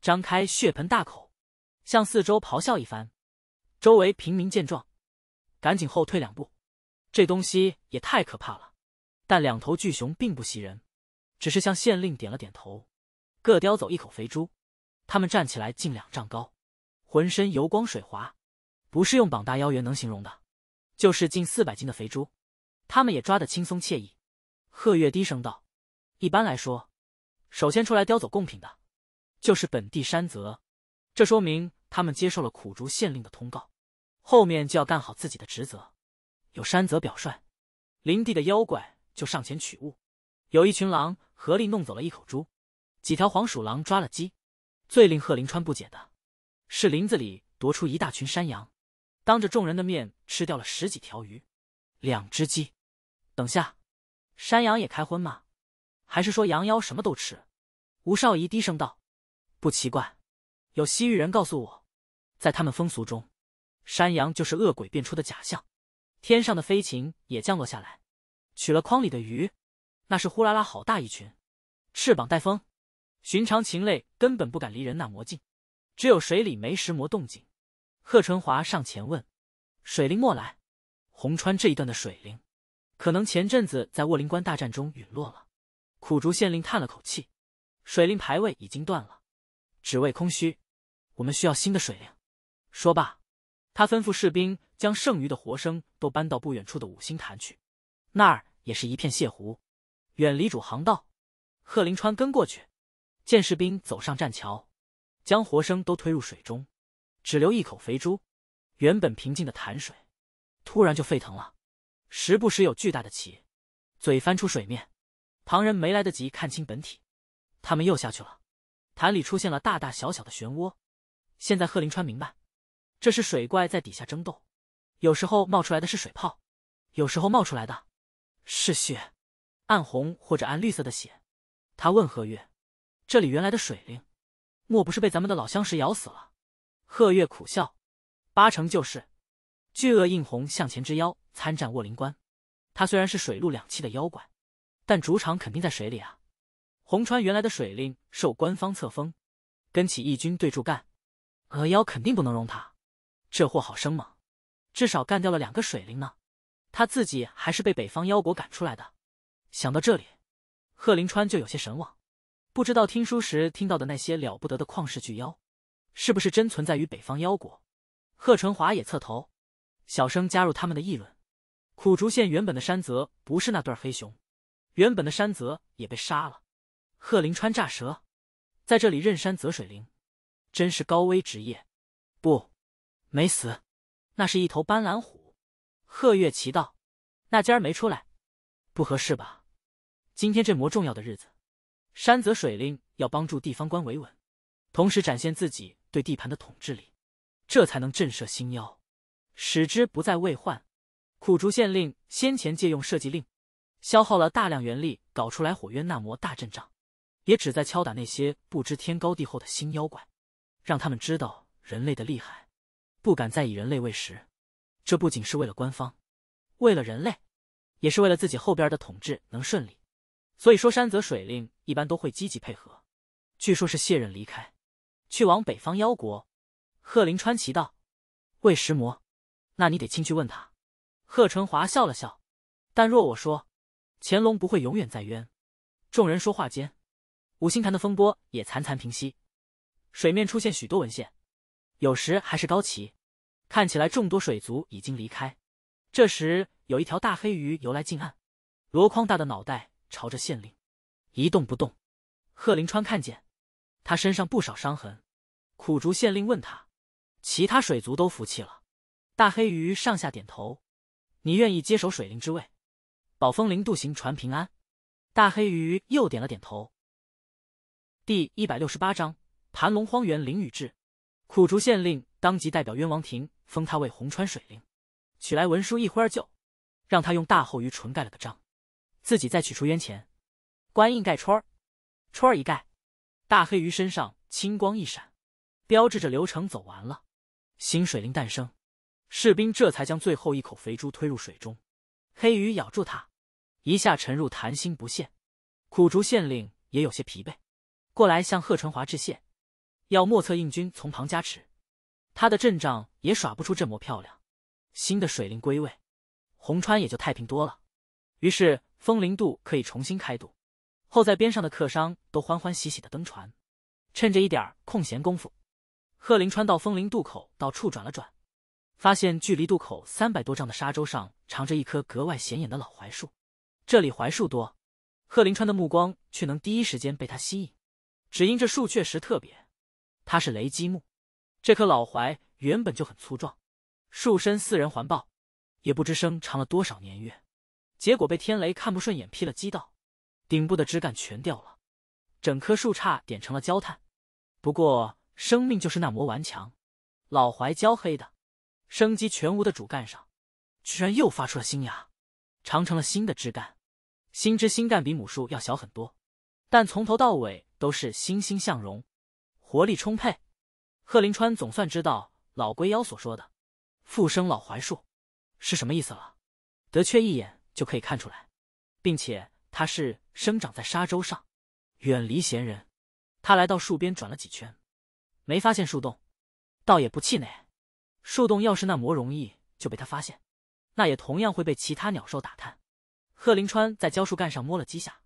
张开血盆大口，向四周咆哮一番。周围平民见状，赶紧后退两步。这东西也太可怕了。但两头巨熊并不袭人，只是向县令点了点头，各叼走一口肥猪。他们站起来近两丈高，浑身油光水滑，不是用膀大腰圆能形容的。就是近四百斤的肥猪，他们也抓的轻松惬意。贺月低声道：“一般来说，首先出来叼走贡品的，就是本地山泽，这说明他们接受了苦竹县令的通告。后面就要干好自己的职责。有山泽表率，林地的妖怪就上前取物。有一群狼合力弄走了一口猪，几条黄鼠狼抓了鸡。最令贺林川不解的是，林子里夺出一大群山羊。”当着众人的面吃掉了十几条鱼，两只鸡。等下，山羊也开荤吗？还是说羊妖什么都吃？吴少仪低声道：“不奇怪，有西域人告诉我，在他们风俗中，山羊就是恶鬼变出的假象。”天上的飞禽也降落下来，取了筐里的鱼，那是呼啦啦好大一群，翅膀带风，寻常禽类根本不敢离人那魔镜，只有水里没石磨动静。贺春华上前问：“水灵莫来，洪川这一段的水灵，可能前阵子在卧灵关大战中陨落了。”苦竹县令叹了口气：“水灵牌位已经断了，职位空虚，我们需要新的水灵。”说罢，他吩咐士兵将剩余的活生都搬到不远处的五星潭去，那儿也是一片泻湖，远离主航道。贺林川跟过去，见士兵走上栈桥，将活生都推入水中。只留一口肥猪，原本平静的潭水，突然就沸腾了。时不时有巨大的鳍，嘴翻出水面，旁人没来得及看清本体，他们又下去了。潭里出现了大大小小的漩涡。现在贺林川明白，这是水怪在底下争斗。有时候冒出来的是水泡，有时候冒出来的，是血，暗红或者暗绿色的血。他问何月：“这里原来的水灵，莫不是被咱们的老相识咬死了？”贺月苦笑，八成就是。巨鳄应红向前之妖参战卧灵关，他虽然是水陆两栖的妖怪，但主场肯定在水里啊。红川原来的水灵受官方册封，跟起义军对住干，鹅妖肯定不能容他。这货好生猛，至少干掉了两个水灵呢。他自己还是被北方妖国赶出来的。想到这里，贺林川就有些神往，不知道听书时听到的那些了不得的旷世巨妖。是不是真存在于北方妖国？贺春华也侧头，小声加入他们的议论。苦竹县原本的山泽不是那对黑熊，原本的山泽也被杀了。贺林川炸舌，在这里任山泽水灵，真是高危职业。不，没死，那是一头斑斓虎。贺月奇道：“那今儿没出来，不合适吧？今天这模重要的日子，山泽水灵要帮助地方官维稳，同时展现自己。”对地盘的统治力，这才能震慑新妖，使之不再为患。苦竹县令先前借用设计令，消耗了大量元力，搞出来火渊那魔大阵仗，也只在敲打那些不知天高地厚的新妖怪，让他们知道人类的厉害，不敢再以人类为食。这不仅是为了官方，为了人类，也是为了自己后边的统治能顺利。所以说，山泽水令一般都会积极配合。据说是卸任离开。去往北方妖国，贺林川奇道：“为石魔，那你得亲去问他。”贺春华笑了笑，但若我说，乾隆不会永远在冤。众人说话间，五星坛的风波也残残平息，水面出现许多文献，有时还是高旗，看起来众多水族已经离开。这时有一条大黑鱼游来近岸，箩筐大的脑袋朝着县令，一动不动。贺林川看见。他身上不少伤痕，苦竹县令问他，其他水族都服气了。大黑鱼上下点头。你愿意接手水灵之位？保风铃渡行船平安。大黑鱼又点了点头。第一百六十八章盘龙荒原灵雨志。苦竹县令当即代表冤王庭封他为红川水灵，取来文书一挥而就，让他用大后鱼唇盖了个章，自己再取出冤钱，官印盖戳儿，戳儿一盖。大黑鱼身上青光一闪，标志着流程走完了，新水灵诞生。士兵这才将最后一口肥猪推入水中，黑鱼咬住它，一下沉入潭心不现。苦竹县令也有些疲惫，过来向贺春华致谢。要莫测印军从旁加持，他的阵仗也耍不出这么漂亮。新的水灵归位，红川也就太平多了。于是风铃渡可以重新开渡。后在边上的客商都欢欢喜喜的登船，趁着一点空闲功夫，贺林川到风林渡口到处转了转，发现距离渡口三百多丈的沙洲上长着一棵格外显眼的老槐树。这里槐树多，贺林川的目光却能第一时间被它吸引，只因这树确实特别。它是雷击木，这棵老槐原本就很粗壮，树身四人环抱，也不知生长了多少年月，结果被天雷看不顺眼劈了击道。顶部的枝干全掉了，整棵树差点成了焦炭。不过生命就是那么顽强。老槐焦黑的，生机全无的主干上，居然又发出了新芽，长成了新的枝干。新枝新干比母树要小很多，但从头到尾都是欣欣向荣，活力充沛。贺林川总算知道老龟妖所说的“复生老槐树”是什么意思了。德缺一眼就可以看出来，并且他是。生长在沙洲上，远离闲人。他来到树边转了几圈，没发现树洞，倒也不气馁。树洞要是那么容易就被他发现，那也同样会被其他鸟兽打探。贺林川在蕉树干上摸了几下，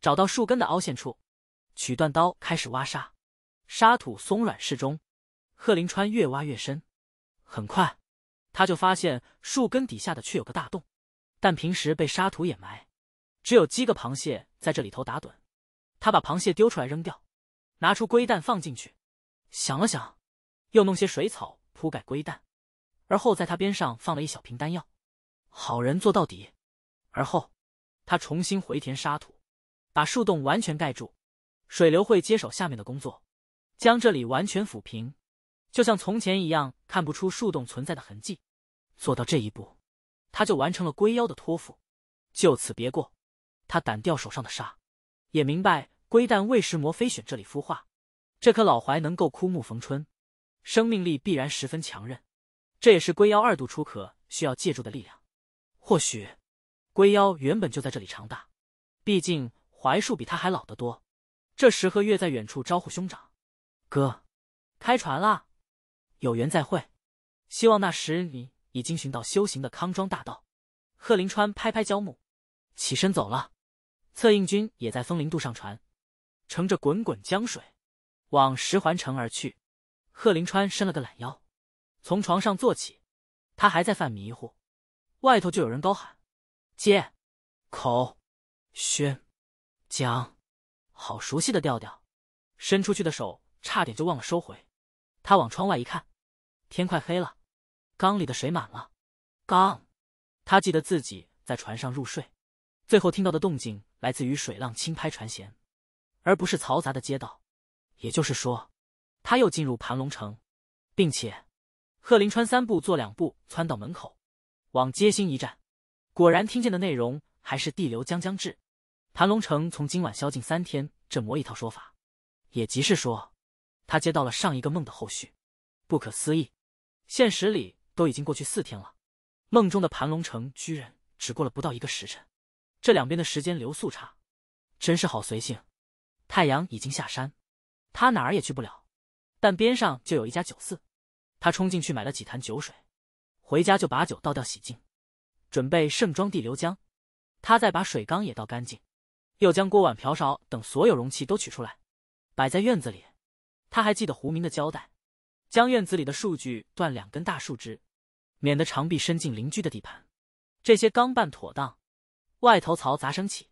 找到树根的凹陷处，取断刀开始挖沙。沙土松软适中，贺林川越挖越深，很快他就发现树根底下的却有个大洞，但平时被沙土掩埋。只有几个螃蟹在这里头打盹，他把螃蟹丢出来扔掉，拿出龟蛋放进去，想了想，又弄些水草铺盖龟蛋，而后在他边上放了一小瓶丹药，好人做到底。而后，他重新回填沙土，把树洞完全盖住，水流会接手下面的工作，将这里完全抚平，就像从前一样，看不出树洞存在的痕迹。做到这一步，他就完成了龟妖的托付，就此别过。他掸掉手上的沙，也明白龟蛋为什魔非选这里孵化，这棵老槐能够枯木逢春，生命力必然十分强韧，这也是龟妖二度出壳需要借助的力量。或许，龟妖原本就在这里长大，毕竟槐树比他还老得多。这时和月在远处招呼兄长：“哥，开船啦！有缘再会，希望那时你已经寻到修行的康庄大道。”贺林川拍拍焦木，起身走了。策应军也在枫林渡上船，乘着滚滚江水，往石环城而去。贺林川伸了个懒腰，从床上坐起，他还在犯迷糊，外头就有人高喊：“接口宣讲，好熟悉的调调。”伸出去的手差点就忘了收回。他往窗外一看，天快黑了，缸里的水满了。缸，他记得自己在船上入睡。最后听到的动静来自于水浪轻拍船舷，而不是嘈杂的街道。也就是说，他又进入盘龙城，并且贺林川三步做两步窜到门口，往街心一站，果然听见的内容还是“地流将将至，盘龙城从今晚宵禁三天”这么一套说法。也即是说，他接到了上一个梦的后续。不可思议，现实里都已经过去四天了，梦中的盘龙城居然只过了不到一个时辰。这两边的时间流速差，真是好随性。太阳已经下山，他哪儿也去不了。但边上就有一家酒肆，他冲进去买了几坛酒水，回家就把酒倒掉洗净，准备盛装地流浆。他再把水缸也倒干净，又将锅碗瓢勺等所有容器都取出来，摆在院子里。他还记得胡明的交代，将院子里的数据断两根大树枝，免得长臂伸进邻居的地盘。这些刚办妥当。外头嘈杂声起，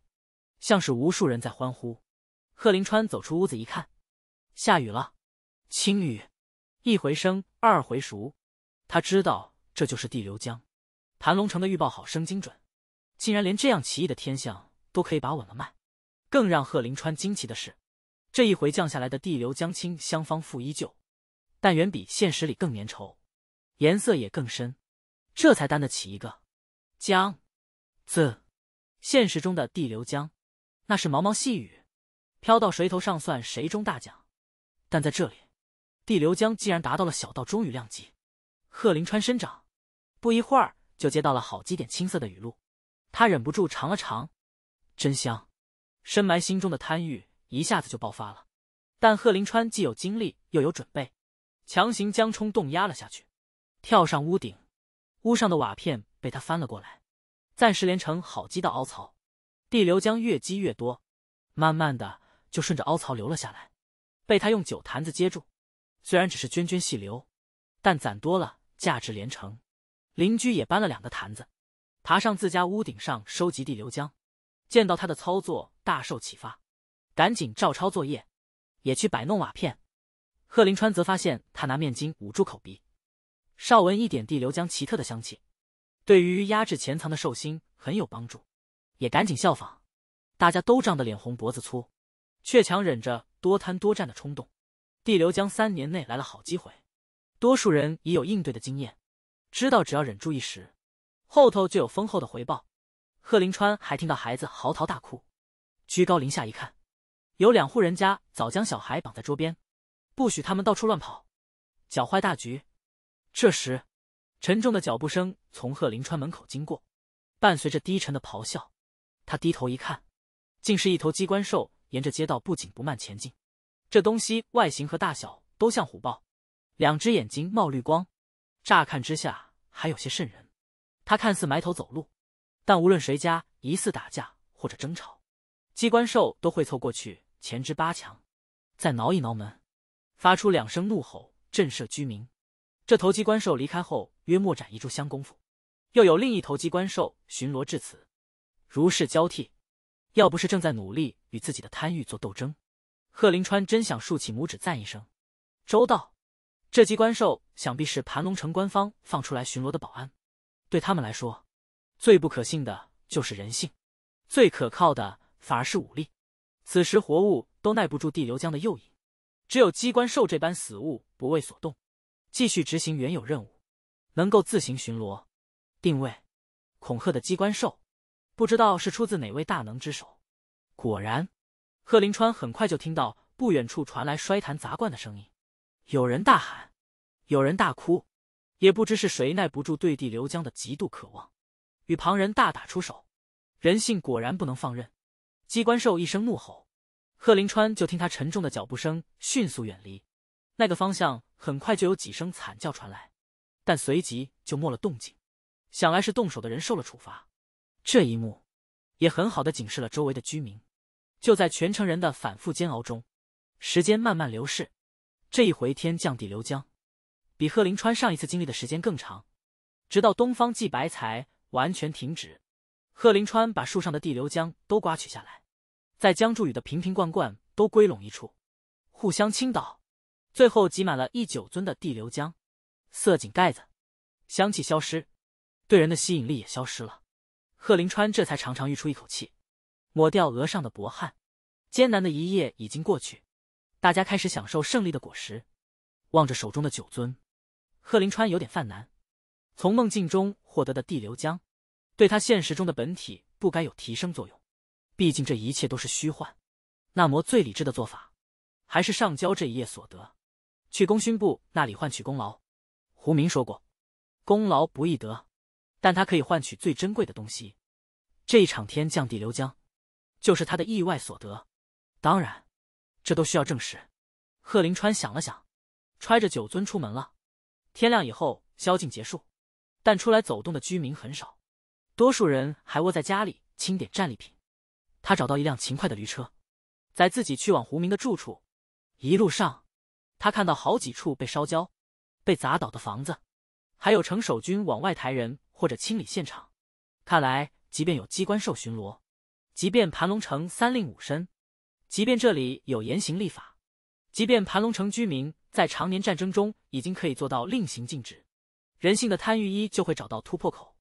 像是无数人在欢呼。贺林川走出屋子一看，下雨了，轻雨。一回生，二回熟，他知道这就是地流江。盘龙城的预报好，声精准，竟然连这样奇异的天象都可以把稳了脉。更让贺林川惊奇的是，这一回降下来的地流江清，相方复依旧，但远比现实里更粘稠，颜色也更深，这才担得起一个“江”字。现实中的地流江，那是毛毛细雨，飘到谁头上算谁中大奖。但在这里，地流江竟然达到了小到终于量级。贺林川伸掌，不一会儿就接到了好几点青色的雨露。他忍不住尝了尝，真香。深埋心中的贪欲一下子就爆发了。但贺林川既有精力又有准备，强行将冲动压了下去，跳上屋顶。屋上的瓦片被他翻了过来。暂时连成好几道凹槽，地流浆越积越多，慢慢的就顺着凹槽流了下来，被他用酒坛子接住。虽然只是涓涓细流，但攒多了价值连城。邻居也搬了两个坛子，爬上自家屋顶上收集地流浆，见到他的操作大受启发，赶紧照抄作业，也去摆弄瓦片。贺林川则发现他拿面巾捂住口鼻，少闻一点地流浆奇特的香气。对于压制潜藏的兽心很有帮助，也赶紧效仿。大家都涨得脸红脖子粗，却强忍着多贪多占的冲动。地流将三年内来了好机会，多数人已有应对的经验，知道只要忍住一时，后头就有丰厚的回报。贺林川还听到孩子嚎啕大哭，居高临下一看，有两户人家早将小孩绑在桌边，不许他们到处乱跑，搅坏大局。这时。沉重的脚步声从贺林川门口经过，伴随着低沉的咆哮。他低头一看，竟是一头机关兽沿着街道不紧不慢前进。这东西外形和大小都像虎豹，两只眼睛冒绿光，乍看之下还有些瘆人。他看似埋头走路，但无论谁家疑似打架或者争吵，机关兽都会凑过去前肢八强，再挠一挠门，发出两声怒吼震慑居民。这头机关兽离开后。约莫展一炷香功夫，又有另一头机关兽巡逻至此，如是交替。要不是正在努力与自己的贪欲做斗争，贺林川真想竖起拇指赞一声，周到。这机关兽想必是盘龙城官方放出来巡逻的保安。对他们来说，最不可信的就是人性，最可靠的反而是武力。此时活物都耐不住地流江的诱引，只有机关兽这般死物不为所动，继续执行原有任务。能够自行巡逻、定位、恐吓的机关兽，不知道是出自哪位大能之手。果然，贺林川很快就听到不远处传来摔坛砸罐的声音，有人大喊，有人大哭，也不知是谁耐不住对地流浆的极度渴望，与旁人大打出手。人性果然不能放任。机关兽一声怒吼，贺林川就听他沉重的脚步声迅速远离那个方向，很快就有几声惨叫传来。但随即就没了动静，想来是动手的人受了处罚。这一幕也很好的警示了周围的居民。就在全城人的反复煎熬中，时间慢慢流逝。这一回天降地流江，比贺林川上一次经历的时间更长。直到东方季白才完全停止。贺林川把树上的地流江都刮取下来，在江注雨的瓶瓶罐罐都归拢一处，互相倾倒，最后挤满了一九尊的地流江。色井盖子，香气消失，对人的吸引力也消失了。贺林川这才长长吁出一口气，抹掉额上的薄汗。艰难的一夜已经过去，大家开始享受胜利的果实。望着手中的酒樽，贺林川有点犯难。从梦境中获得的地流浆，对他现实中的本体不该有提升作用。毕竟这一切都是虚幻。那么最理智的做法，还是上交这一夜所得，去功勋部那里换取功劳。胡明说过，功劳不易得，但他可以换取最珍贵的东西。这一场天降地流江，就是他的意外所得。当然，这都需要证实。贺林川想了想，揣着酒樽出门了。天亮以后，宵禁结束，但出来走动的居民很少，多数人还窝在家里清点战利品。他找到一辆勤快的驴车，载自己去往胡明的住处。一路上，他看到好几处被烧焦。被砸倒的房子，还有城守军往外抬人或者清理现场。看来，即便有机关兽巡逻，即便盘龙城三令五申，即便这里有严刑立法，即便盘龙城居民在常年战争中已经可以做到令行禁止，人性的贪欲一就会找到突破口。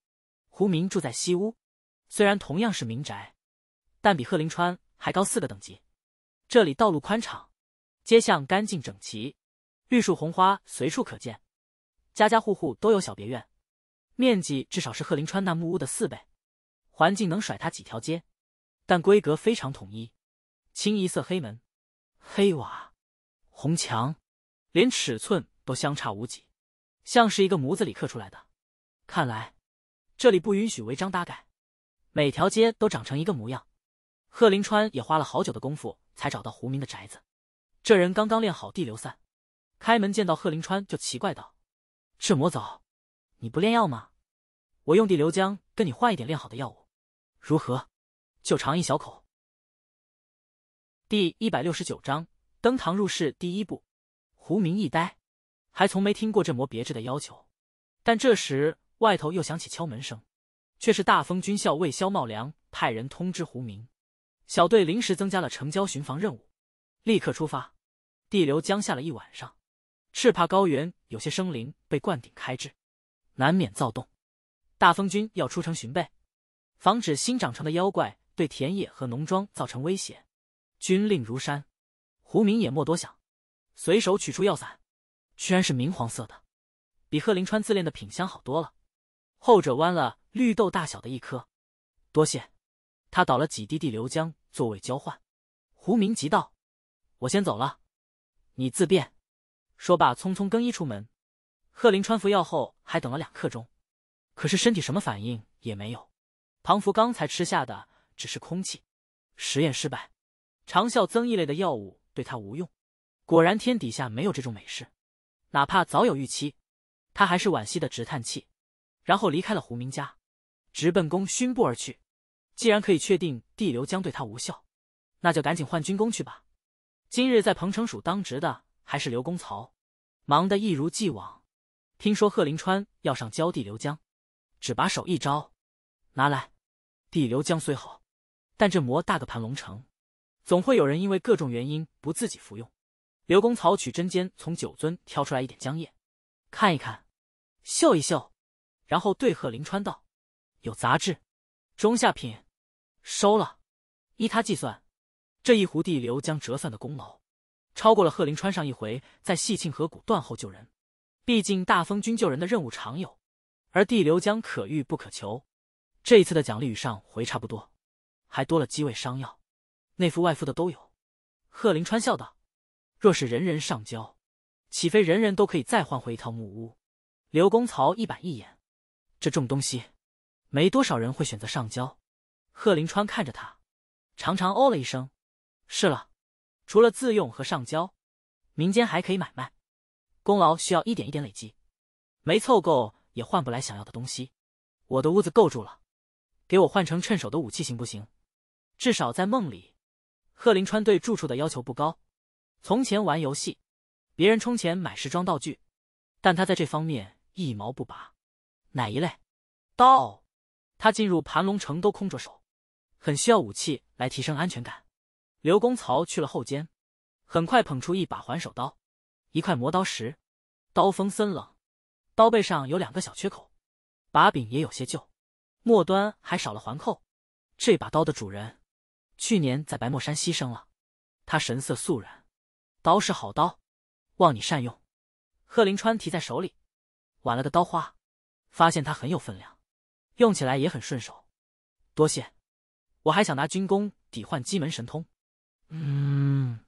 胡明住在西屋，虽然同样是民宅，但比贺林川还高四个等级。这里道路宽敞，街巷干净整齐。绿树红花随处可见，家家户户都有小别院，面积至少是贺林川那木屋的四倍，环境能甩他几条街。但规格非常统一，清一色黑门、黑瓦、红墙，连尺寸都相差无几，像是一个模子里刻出来的。看来这里不允许违章搭盖，每条街都长成一个模样。贺林川也花了好久的功夫才找到胡明的宅子，这人刚刚练好地流散。开门见到贺林川就奇怪道：“这么早，你不炼药吗？我用地流浆跟你换一点炼好的药物，如何？就尝一小口。”第一百六十九章登堂入室第一步，胡明一呆，还从没听过这魔别致的要求。但这时外头又响起敲门声，却是大丰军校尉肖茂良派人通知胡明，小队临时增加了城郊巡防任务，立刻出发。地流江下了一晚上。是怕高原有些生灵被灌顶开枝，难免躁动。大风君要出城寻备，防止新长成的妖怪对田野和农庄造成威胁。军令如山，胡明也莫多想，随手取出药散，居然是明黄色的，比贺林川自恋的品香好多了。后者弯了绿豆大小的一颗，多谢。他倒了几滴滴流浆作为交换。胡明急道：“我先走了，你自便。”说罢，匆匆更衣出门。贺林穿服药后，还等了两刻钟，可是身体什么反应也没有。庞福刚才吃下的只是空气，实验失败。长效增益类的药物对他无用。果然，天底下没有这种美事。哪怕早有预期，他还是惋惜的直叹气，然后离开了胡明家，直奔宫勋部而去。既然可以确定地流将对他无效，那就赶紧换军功去吧。今日在彭城署当值的。还是刘公曹，忙得一如既往。听说贺林川要上交地流江，只把手一招，拿来。地流江虽好，但这魔大个盘龙城，总会有人因为各种原因不自己服用。刘公曹取针尖从酒樽挑出来一点浆液，看一看，嗅一嗅，然后对贺林川道：“有杂质，中下品，收了。依他计算，这一壶地流将折算的功劳。”超过了贺林川上一回在细庆河谷断后救人，毕竟大风军救人的任务常有，而地流江可遇不可求。这一次的奖励与上回差不多，还多了机味伤药，内服外敷的都有。贺林川笑道：“若是人人上交，岂非人人都可以再换回一套木屋？”刘公曹一板一眼：“这种东西，没多少人会选择上交。”贺林川看着他，长长哦了一声：“是了。”除了自用和上交，民间还可以买卖。功劳需要一点一点累积，没凑够也换不来想要的东西。我的屋子够住了，给我换成趁手的武器行不行？至少在梦里，贺林川对住处的要求不高。从前玩游戏，别人充钱买时装道具，但他在这方面一毛不拔。哪一类刀？他进入盘龙城都空着手，很需要武器来提升安全感。刘公曹去了后间，很快捧出一把还手刀，一块磨刀石，刀锋森冷，刀背上有两个小缺口，把柄也有些旧，末端还少了环扣。这把刀的主人，去年在白墨山牺牲了。他神色肃然，刀是好刀，望你善用。贺林川提在手里，挽了个刀花，发现它很有分量，用起来也很顺手。多谢，我还想拿军功抵换机门神通。嗯，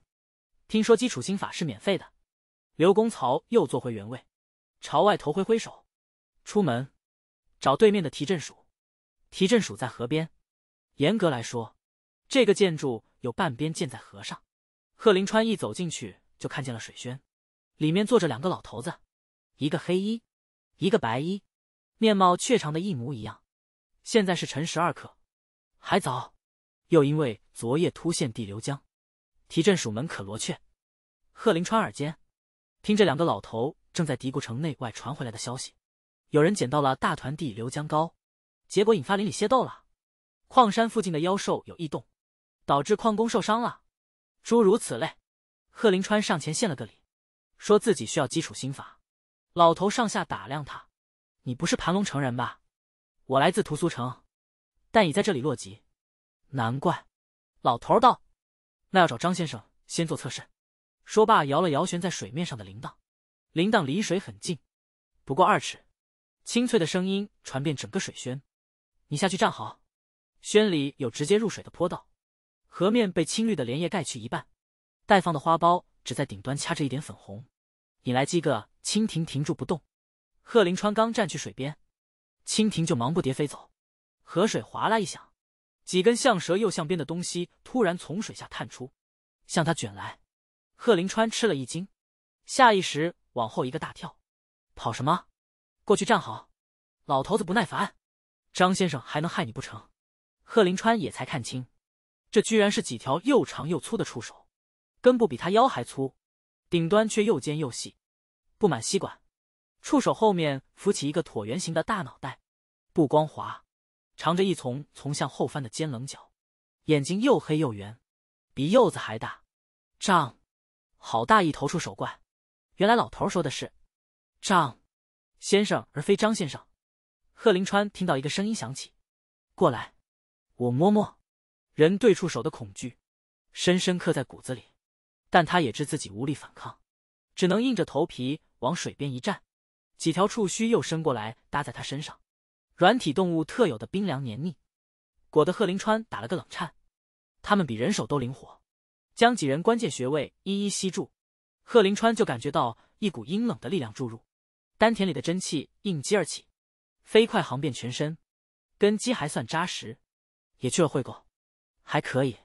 听说基础心法是免费的。刘公曹又坐回原位，朝外头挥挥手，出门找对面的提振署。提振署在河边。严格来说，这个建筑有半边建在河上。贺林川一走进去就看见了水轩，里面坐着两个老头子，一个黑衣，一个白衣，面貌却长得一模一样。现在是辰时二刻，还早。又因为昨夜突现地流江。提镇蜀门可罗雀，贺林川耳尖，听着两个老头正在嘀咕城内外传回来的消息：有人捡到了大团地流江膏，结果引发邻里械斗了；矿山附近的妖兽有异动，导致矿工受伤了；诸如此类。贺林川上前献了个礼，说自己需要基础心法。老头上下打量他：“你不是盘龙城人吧？我来自屠苏城，但已在这里落籍。难怪。”老头道。那要找张先生先做测试。说罢，摇了摇悬在水面上的铃铛，铃铛离水很近，不过二尺，清脆的声音传遍整个水轩。你下去站好，轩里有直接入水的坡道。河面被青绿的莲叶盖去一半，待放的花苞只在顶端掐着一点粉红。引来几个蜻蜓停住不动。贺林川刚站去水边，蜻蜓就忙不迭飞走，河水哗啦一响。几根像蛇又像鞭的东西突然从水下探出，向他卷来。贺林川吃了一惊，下意识往后一个大跳。跑什么？过去站好！老头子不耐烦。张先生还能害你不成？贺林川也才看清，这居然是几条又长又粗的触手，根部比他腰还粗，顶端却又尖又细，布满吸管。触手后面浮起一个椭圆形的大脑袋，不光滑。长着一丛丛向后翻的尖棱角，眼睛又黑又圆，比柚子还大。胀，好大一头触手怪！原来老头说的是胀先生，而非张先生。贺林川听到一个声音响起：“过来，我摸摸。”人对触手的恐惧，深深刻在骨子里，但他也知自己无力反抗，只能硬着头皮往水边一站。几条触须又伸过来，搭在他身上。软体动物特有的冰凉黏腻，裹得贺林川打了个冷颤。他们比人手都灵活，将几人关键穴位一一吸住。贺林川就感觉到一股阴冷的力量注入丹田里的真气，应激而起，飞快航遍全身。根基还算扎实，也去了会过，还可以。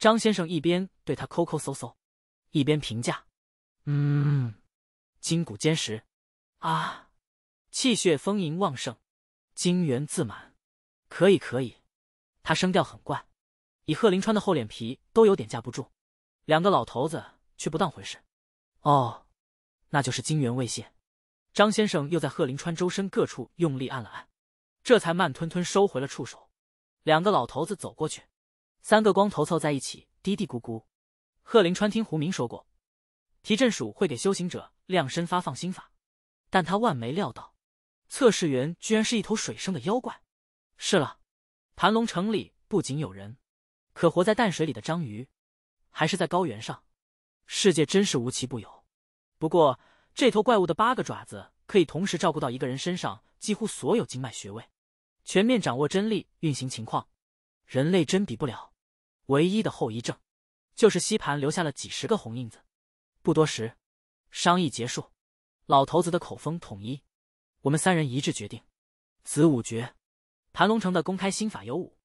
张先生一边对他抠抠搜搜，一边评价：“嗯，筋骨坚实啊，气血丰盈旺盛。”金元自满，可以可以。他声调很怪，以贺林川的厚脸皮都有点架不住。两个老头子却不当回事。哦，那就是金元未现。张先生又在贺林川周身各处用力按了按，这才慢吞吞收回了触手。两个老头子走过去，三个光头凑在一起嘀嘀咕咕。贺林川听胡明说过，提正鼠会给修行者量身发放心法，但他万没料到。测试员居然是一头水生的妖怪。是了，盘龙城里不仅有人，可活在淡水里的章鱼，还是在高原上。世界真是无奇不有。不过这头怪物的八个爪子可以同时照顾到一个人身上几乎所有经脉穴位，全面掌握真力运行情况。人类真比不了。唯一的后遗症，就是吸盘留下了几十个红印子。不多时，商议结束，老头子的口风统一。我们三人一致决定，子午诀，盘龙城的公开心法有五，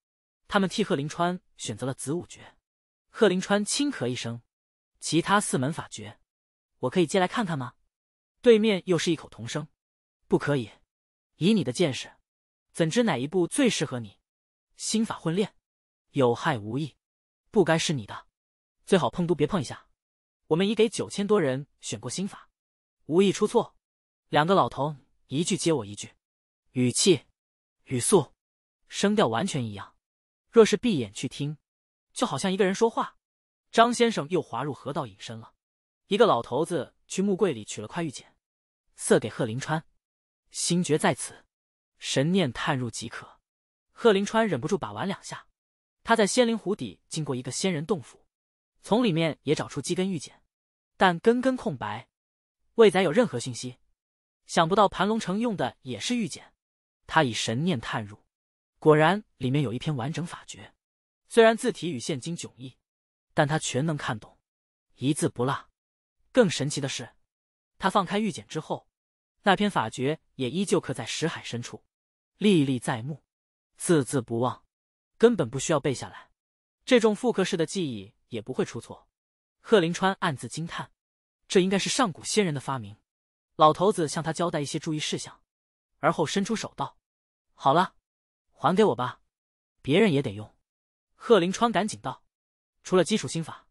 他们替贺林川选择了子午诀。贺林川轻咳一声，其他四门法诀，我可以借来看看吗？对面又是一口同声，不可以，以你的见识，怎知哪一步最适合你？心法混练有害无益，不该是你的，最好碰都别碰一下。我们已给九千多人选过心法，无意出错。两个老头。一句接我一句，语气、语速、声调完全一样。若是闭眼去听，就好像一个人说话。张先生又滑入河道隐身了。一个老头子去木柜里取了块玉简，塞给贺林川。星诀在此，神念探入即可。贺林川忍不住把玩两下。他在仙灵湖底经过一个仙人洞府，从里面也找出几根玉简，但根根空白，未载有任何信息。想不到盘龙城用的也是玉简，他以神念探入，果然里面有一篇完整法诀，虽然字体与现今迥异，但他全能看懂，一字不落。更神奇的是，他放开玉简之后，那篇法诀也依旧刻在石海深处，历历在目，字字不忘，根本不需要背下来。这种复刻式的记忆也不会出错。贺林川暗自惊叹，这应该是上古仙人的发明。老头子向他交代一些注意事项，而后伸出手道：“好了，还给我吧，别人也得用。”贺林川赶紧道：“除了基础心法，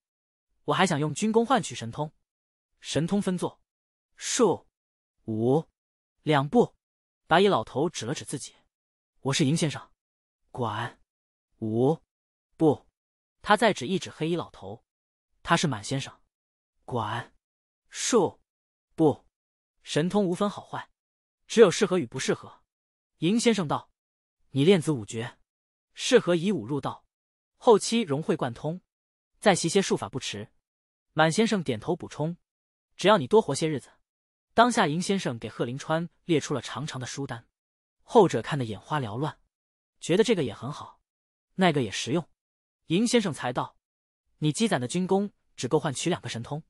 我还想用军功换取神通，神通分作数五两步。”白衣老头指了指自己：“我是银先生，管五不？”他再指一指黑衣老头：“他是满先生，管数不。”神通无分好坏，只有适合与不适合。银先生道：“你练子五绝，适合以武入道，后期融会贯通，再习些术法不迟。”满先生点头补充：“只要你多活些日子。”当下，银先生给贺林川列出了长长的书单，后者看得眼花缭乱，觉得这个也很好，那个也实用。银先生才道：“你积攒的军功只够换取两个神通，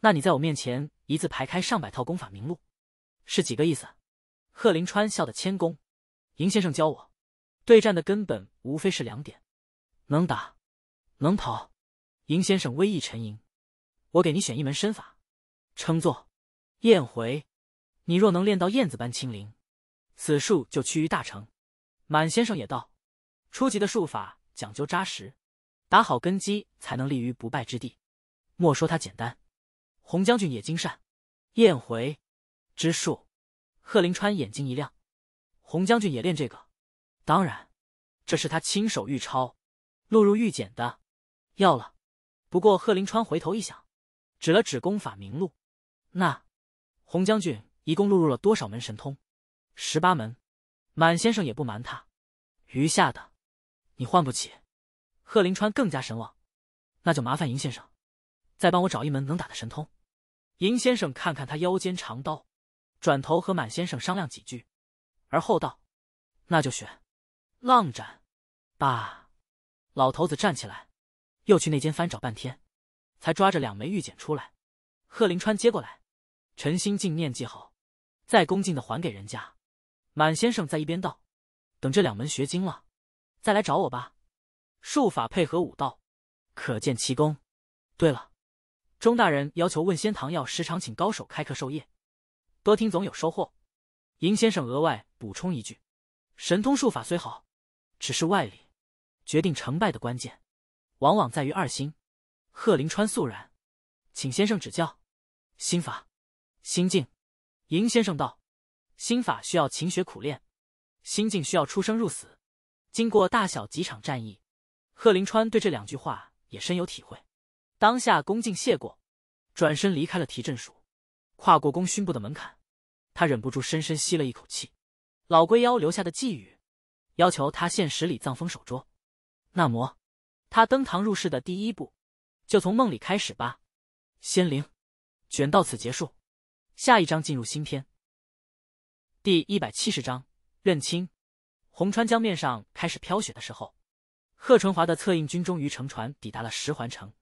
那你在我面前……”一字排开上百套功法名录，是几个意思？贺林川笑得谦恭。赢先生教我，对战的根本无非是两点：能打，能跑。赢先生微意沉吟，我给你选一门身法，称作燕回。你若能练到燕子般轻灵，此术就趋于大成。满先生也道，初级的术法讲究扎实，打好根基才能立于不败之地。莫说它简单，洪将军也精善。燕回之术，贺林川眼睛一亮，洪将军也练这个，当然，这是他亲手御抄、录入御简的，要了。不过贺林川回头一想，指了指功法名录，那，洪将军一共录入了多少门神通？十八门。满先生也不瞒他，余下的，你换不起。贺林川更加神往，那就麻烦银先生，再帮我找一门能打的神通。银先生看看他腰间长刀，转头和满先生商量几句，而后道：“那就选浪斩。”爸，老头子站起来，又去那间翻找半天，才抓着两枚玉简出来。贺林川接过来，陈心静念记好，再恭敬的还给人家。满先生在一边道：“等这两门学精了，再来找我吧。术法配合武道，可见奇功。对了。”钟大人要求问仙堂要时常请高手开课授业，多听总有收获。赢先生额外补充一句：神通术法虽好，只是外力，决定成败的关键，往往在于二心。贺林川肃然，请先生指教。心法、心境。赢先生道：心法需要勤学苦练，心境需要出生入死。经过大小几场战役，贺林川对这两句话也深有体会。当下恭敬谢过，转身离开了提镇署，跨过功勋部的门槛，他忍不住深深吸了一口气。老龟妖留下的寄语，要求他现十里藏风守拙。那么，他登堂入室的第一步，就从梦里开始吧。仙灵，卷到此结束，下一章进入新篇。第一百七十章，认亲。红川江面上开始飘雪的时候，贺春华的策应军终于乘船抵达了十环城。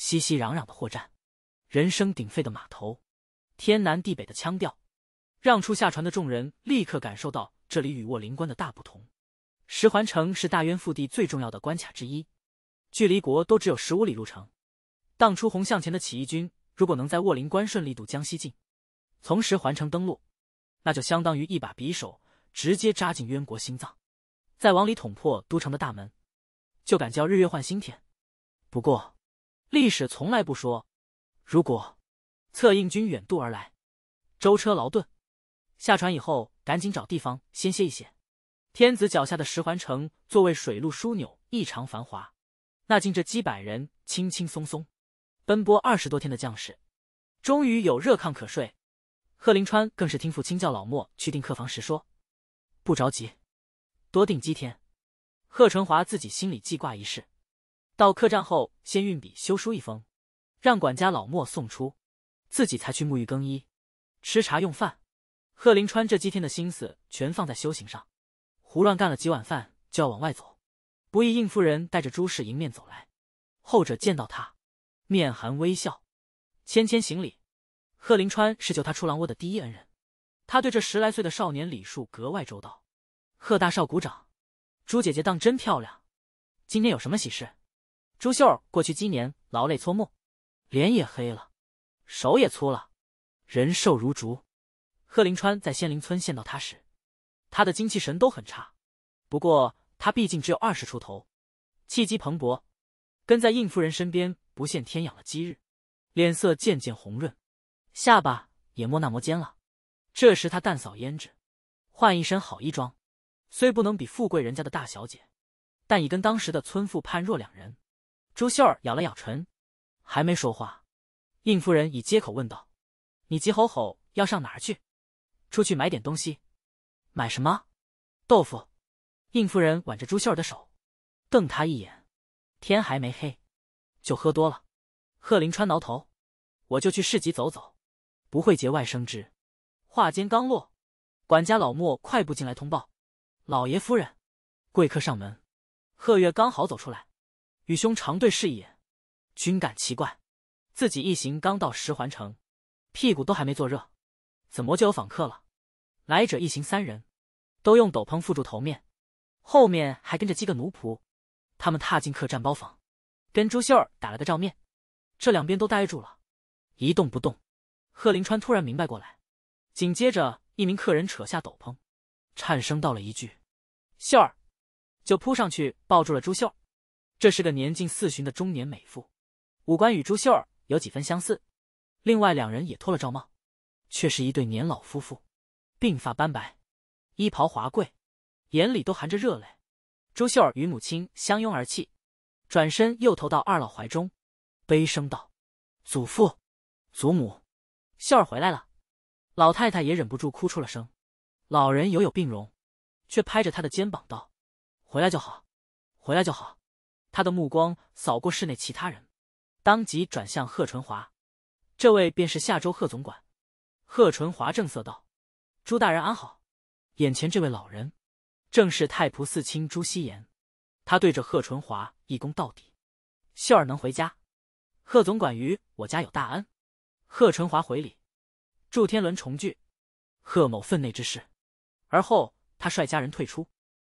熙熙攘攘的货站，人声鼎沸的码头，天南地北的腔调，让出下船的众人立刻感受到这里与卧灵关的大不同。石环城是大渊腹地最重要的关卡之一，距离国都只有十五里路程。荡出红向前的起义军，如果能在卧灵关顺利渡江西境，从石环城登陆，那就相当于一把匕首直接扎进渊国心脏，再往里捅破都城的大门，就敢叫日月换新天。不过。历史从来不说。如果策应军远渡而来，舟车劳顿，下船以后赶紧找地方先歇一歇。天子脚下的十环城作为水路枢纽，异常繁华。那近这几百人轻轻松松奔波二十多天的将士，终于有热炕可睡。贺林川更是听父亲叫老莫去订客房时说：“不着急，多订几天。”贺成华自己心里记挂一事。到客栈后，先运笔修书一封，让管家老莫送出，自己才去沐浴更衣，吃茶用饭。贺林川这几天的心思全放在修行上，胡乱干了几碗饭就要往外走，不意应夫人带着朱氏迎面走来，后者见到他，面含微笑，谦谦行礼。贺林川是救他出狼窝的第一恩人，他对这十来岁的少年礼数格外周到。贺大少鼓掌，朱姐姐当真漂亮，今天有什么喜事？朱秀过去几年劳累搓磨，脸也黑了，手也粗了，人瘦如竹。贺林川在仙灵村见到他时，他的精气神都很差。不过他毕竟只有二十出头，气机蓬勃，跟在应夫人身边，不羡天养了几日，脸色渐渐红润，下巴也摸那摸尖了。这时他淡扫胭脂，换一身好衣装，虽不能比富贵人家的大小姐，但已跟当时的村妇判若两人。朱秀儿咬了咬唇，还没说话，应夫人已接口问道：“你急吼吼要上哪儿去？出去买点东西？买什么？豆腐？”应夫人挽着朱秀儿的手，瞪她一眼：“天还没黑，就喝多了。”贺林川挠头：“我就去市集走走，不会节外生枝。”话间刚落，管家老莫快步进来通报：“老爷夫人，贵客上门。”贺月刚好走出来。与兄长对视一眼，均感奇怪。自己一行刚到十环城，屁股都还没坐热，怎么就有访客了？来者一行三人，都用斗篷覆住头面，后面还跟着几个奴仆。他们踏进客栈包房，跟朱秀儿打了个照面，这两边都呆住了，一动不动。贺林川突然明白过来，紧接着一名客人扯下斗篷，颤声道了一句：“秀儿！”就扑上去抱住了朱秀儿。这是个年近四旬的中年美妇，五官与朱秀儿有几分相似。另外两人也脱了罩帽，却是一对年老夫妇，鬓发斑白，衣袍华贵，眼里都含着热泪。朱秀儿与母亲相拥而泣，转身又投到二老怀中，悲声道：“祖父，祖母，秀儿回来了。”老太太也忍不住哭出了声。老人犹有病容，却拍着他的肩膀道：“回来就好，回来就好。”他的目光扫过室内其他人，当即转向贺春华，这位便是下周贺总管。贺春华正色道：“朱大人安好。”眼前这位老人，正是太仆四卿朱希言。他对着贺春华一躬到底：“秀儿能回家，贺总管于我家有大恩。”贺春华回礼：“祝天伦重聚，贺某分内之事。”而后他率家人退出，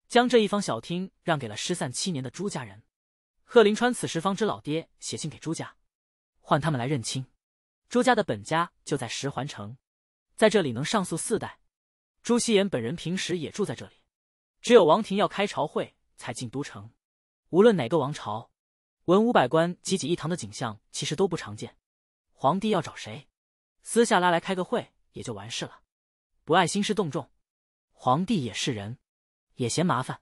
将这一方小厅让给了失散七年的朱家人。贺林川此时方知老爹写信给朱家，换他们来认亲。朱家的本家就在石环城，在这里能上诉四代。朱熙言本人平时也住在这里，只有王庭要开朝会才进都城。无论哪个王朝，文武百官挤挤一堂的景象其实都不常见。皇帝要找谁，私下拉来开个会也就完事了，不爱兴师动众。皇帝也是人，也嫌麻烦。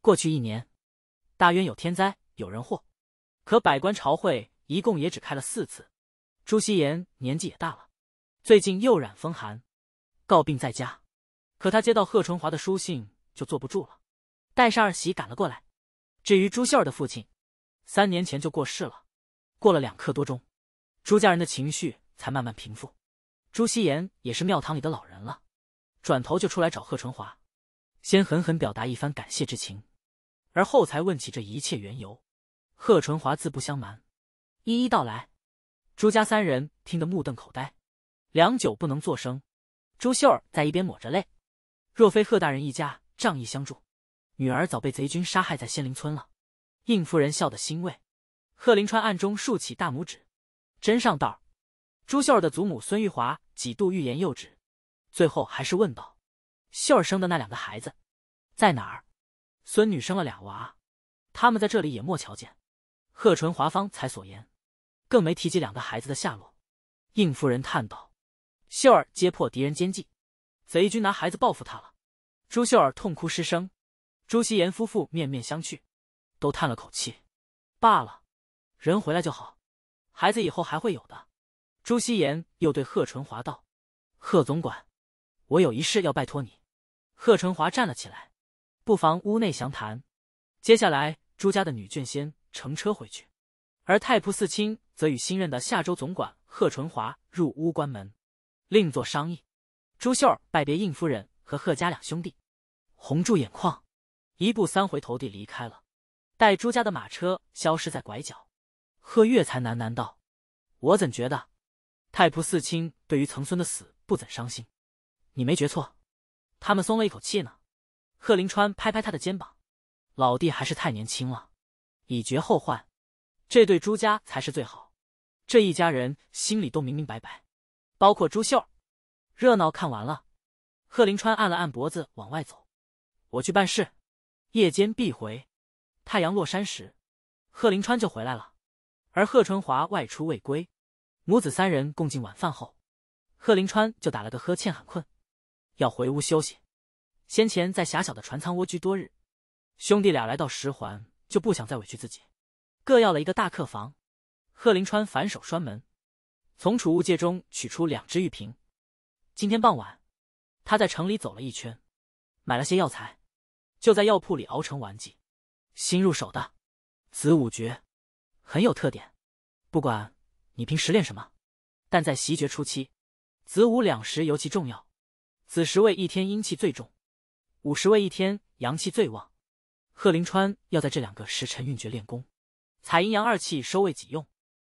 过去一年，大渊有天灾。有人祸。可百官朝会一共也只开了四次。朱熹颜年纪也大了，最近又染风寒，告病在家。可他接到贺春华的书信，就坐不住了，带上二喜赶了过来。至于朱秀儿的父亲，三年前就过世了。过了两刻多钟，朱家人的情绪才慢慢平复。朱熹颜也是庙堂里的老人了，转头就出来找贺春华，先狠狠表达一番感谢之情，而后才问起这一切缘由。贺纯华自不相瞒，一一道来。朱家三人听得目瞪口呆，良久不能作声。朱秀儿在一边抹着泪。若非贺大人一家仗义相助，女儿早被贼军杀害在仙灵村了。应夫人笑得欣慰。贺灵川暗中竖起大拇指，真上道。朱秀儿的祖母孙玉华几度欲言又止，最后还是问道：“秀儿生的那两个孩子在哪儿？”孙女生了俩娃，他们在这里也莫瞧见。贺春华方才所言，更没提及两个孩子的下落。应夫人叹道：“秀儿揭破敌人奸计，贼军拿孩子报复他了。”朱秀儿痛哭失声。朱希言夫妇面面相觑，都叹了口气：“罢了，人回来就好，孩子以后还会有的。”朱希言又对贺春华道：“贺总管，我有一事要拜托你。”贺春华站了起来：“不妨屋内详谈。”接下来，朱家的女眷先。乘车回去，而太仆四卿则与新任的夏州总管贺纯华入屋关门，另作商议。朱秀儿拜别应夫人和贺家两兄弟，红住眼眶，一步三回头地离开了。待朱家的马车消失在拐角，贺月才喃喃道：“我怎觉得，太仆四卿对于曾孙的死不怎伤心？你没觉错，他们松了一口气呢。”贺林川拍拍他的肩膀：“老弟还是太年轻了。”以绝后患，这对朱家才是最好。这一家人心里都明明白白，包括朱秀。热闹看完了，贺林川按了按脖子往外走，我去办事，夜间必回。太阳落山时，贺林川就回来了，而贺春华外出未归。母子三人共进晚饭后，贺林川就打了个呵欠，喊困，要回屋休息。先前在狭小的船舱蜗居多日，兄弟俩来到石环。就不想再委屈自己，各要了一个大客房。贺林川反手拴门，从储物戒中取出两只玉瓶。今天傍晚，他在城里走了一圈，买了些药材，就在药铺里熬成丸剂。新入手的子午诀很有特点，不管你平时练什么，但在习诀初期，子午两时尤其重要。子时位一天阴气最重，午时位一天阳气最旺。贺林川要在这两个时辰运诀练功，采阴阳二气收为己用。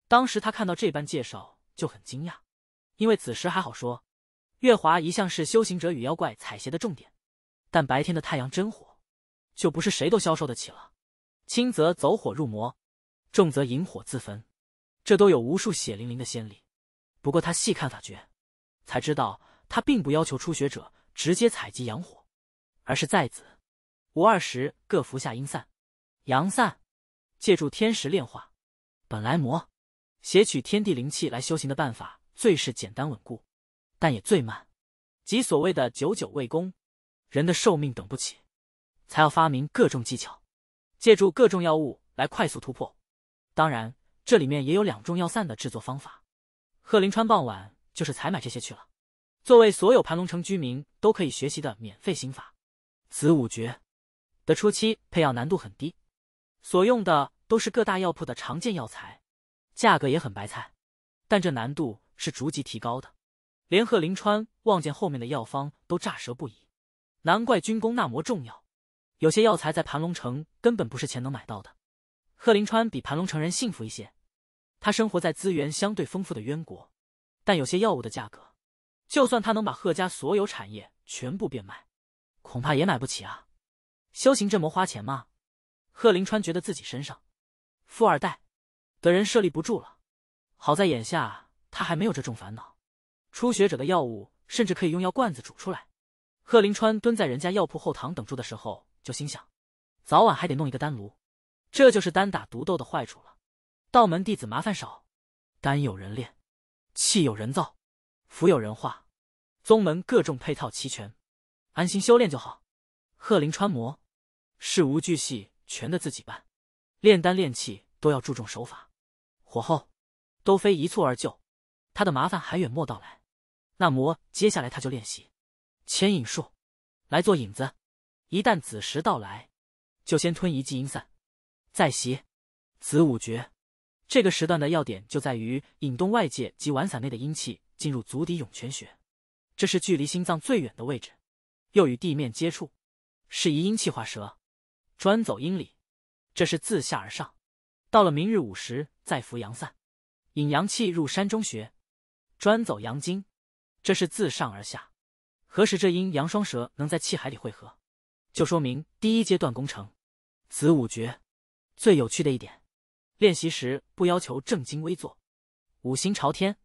当时他看到这般介绍就很惊讶，因为子时还好说，月华一向是修行者与妖怪采撷的重点，但白天的太阳真火就不是谁都消受得起了，轻则走火入魔，重则引火自焚，这都有无数血淋淋的先例。不过他细看法诀，才知道他并不要求初学者直接采集阳火，而是在子。无二时各服下阴散、阳散，借助天时炼化，本来魔，挟取天地灵气来修行的办法最是简单稳固，但也最慢，即所谓的久久未功。人的寿命等不起，才要发明各种技巧，借助各种药物来快速突破。当然，这里面也有两种药散的制作方法。贺林川傍晚就是采买这些去了。作为所有盘龙城居民都可以学习的免费心法，《子午诀》。的初期配药难度很低，所用的都是各大药铺的常见药材，价格也很白菜。但这难度是逐级提高的，连贺林川望见后面的药方都咋舌不已。难怪军工那摩重要，有些药材在盘龙城根本不是钱能买到的。贺林川比盘龙城人幸福一些，他生活在资源相对丰富的渊国，但有些药物的价格，就算他能把贺家所有产业全部变卖，恐怕也买不起啊。修行这魔花钱吗？贺林川觉得自己身上富二代的人设立不住了。好在眼下他还没有这种烦恼。初学者的药物甚至可以用药罐子煮出来。贺林川蹲在人家药铺后堂等住的时候，就心想：早晚还得弄一个丹炉。这就是单打独斗的坏处了。道门弟子麻烦少，丹有人炼，气有人造，符有人化，宗门各种配套齐全，安心修炼就好。贺林川魔。事无巨细，全得自己办。炼丹炼器都要注重手法、火候，都非一蹴而就。他的麻烦还远莫到来。那魔接下来他就练习牵引术来做引子。一旦子时到来，就先吞一剂阴散，再习子午诀。这个时段的要点就在于引动外界及碗伞内的阴气进入足底涌泉穴，这是距离心脏最远的位置，又与地面接触，适宜阴气化蛇。专走阴里，这是自下而上；到了明日午时再扶阳散，引阳气入山中穴。专走阳经，这是自上而下。何时这阴阳双蛇能在气海里汇合，就说明第一阶段功成。子午诀最有趣的一点，练习时不要求正襟危坐，五行朝天，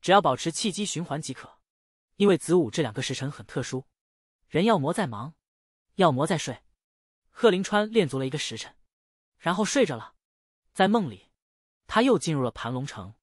只要保持气机循环即可。因为子午这两个时辰很特殊，人要磨在忙，要磨在睡。贺林川练足了一个时辰，然后睡着了。在梦里，他又进入了盘龙城。